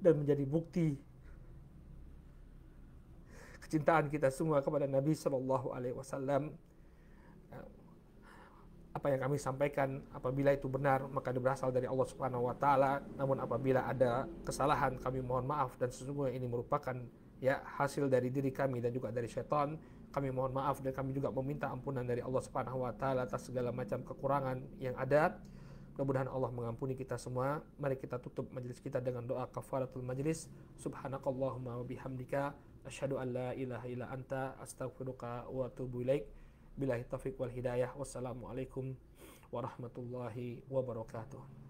dan menjadi bukti kecintaan kita semua kepada Nabi Shallallahu Alaihi Wasallam apa yang kami sampaikan apabila itu benar maka itu berasal dari Allah Subhanahu wa taala namun apabila ada kesalahan kami mohon maaf dan sesungguhnya ini merupakan ya hasil dari diri kami dan juga dari setan kami mohon maaf dan kami juga meminta ampunan dari Allah Subhanahu wa taala atas segala macam kekurangan yang ada Mudah-mudahan Allah mengampuni kita semua. Mari kita tutup majelis kita dengan doa kafaratul majelis. Subhanakallahumma wa bihamdika asyhadu an la ilaha illa anta astaghfiruka wa atubu ilaik. Billahi taufik wal hidayah. Wassalamualaikum warahmatullahi wabarakatuh.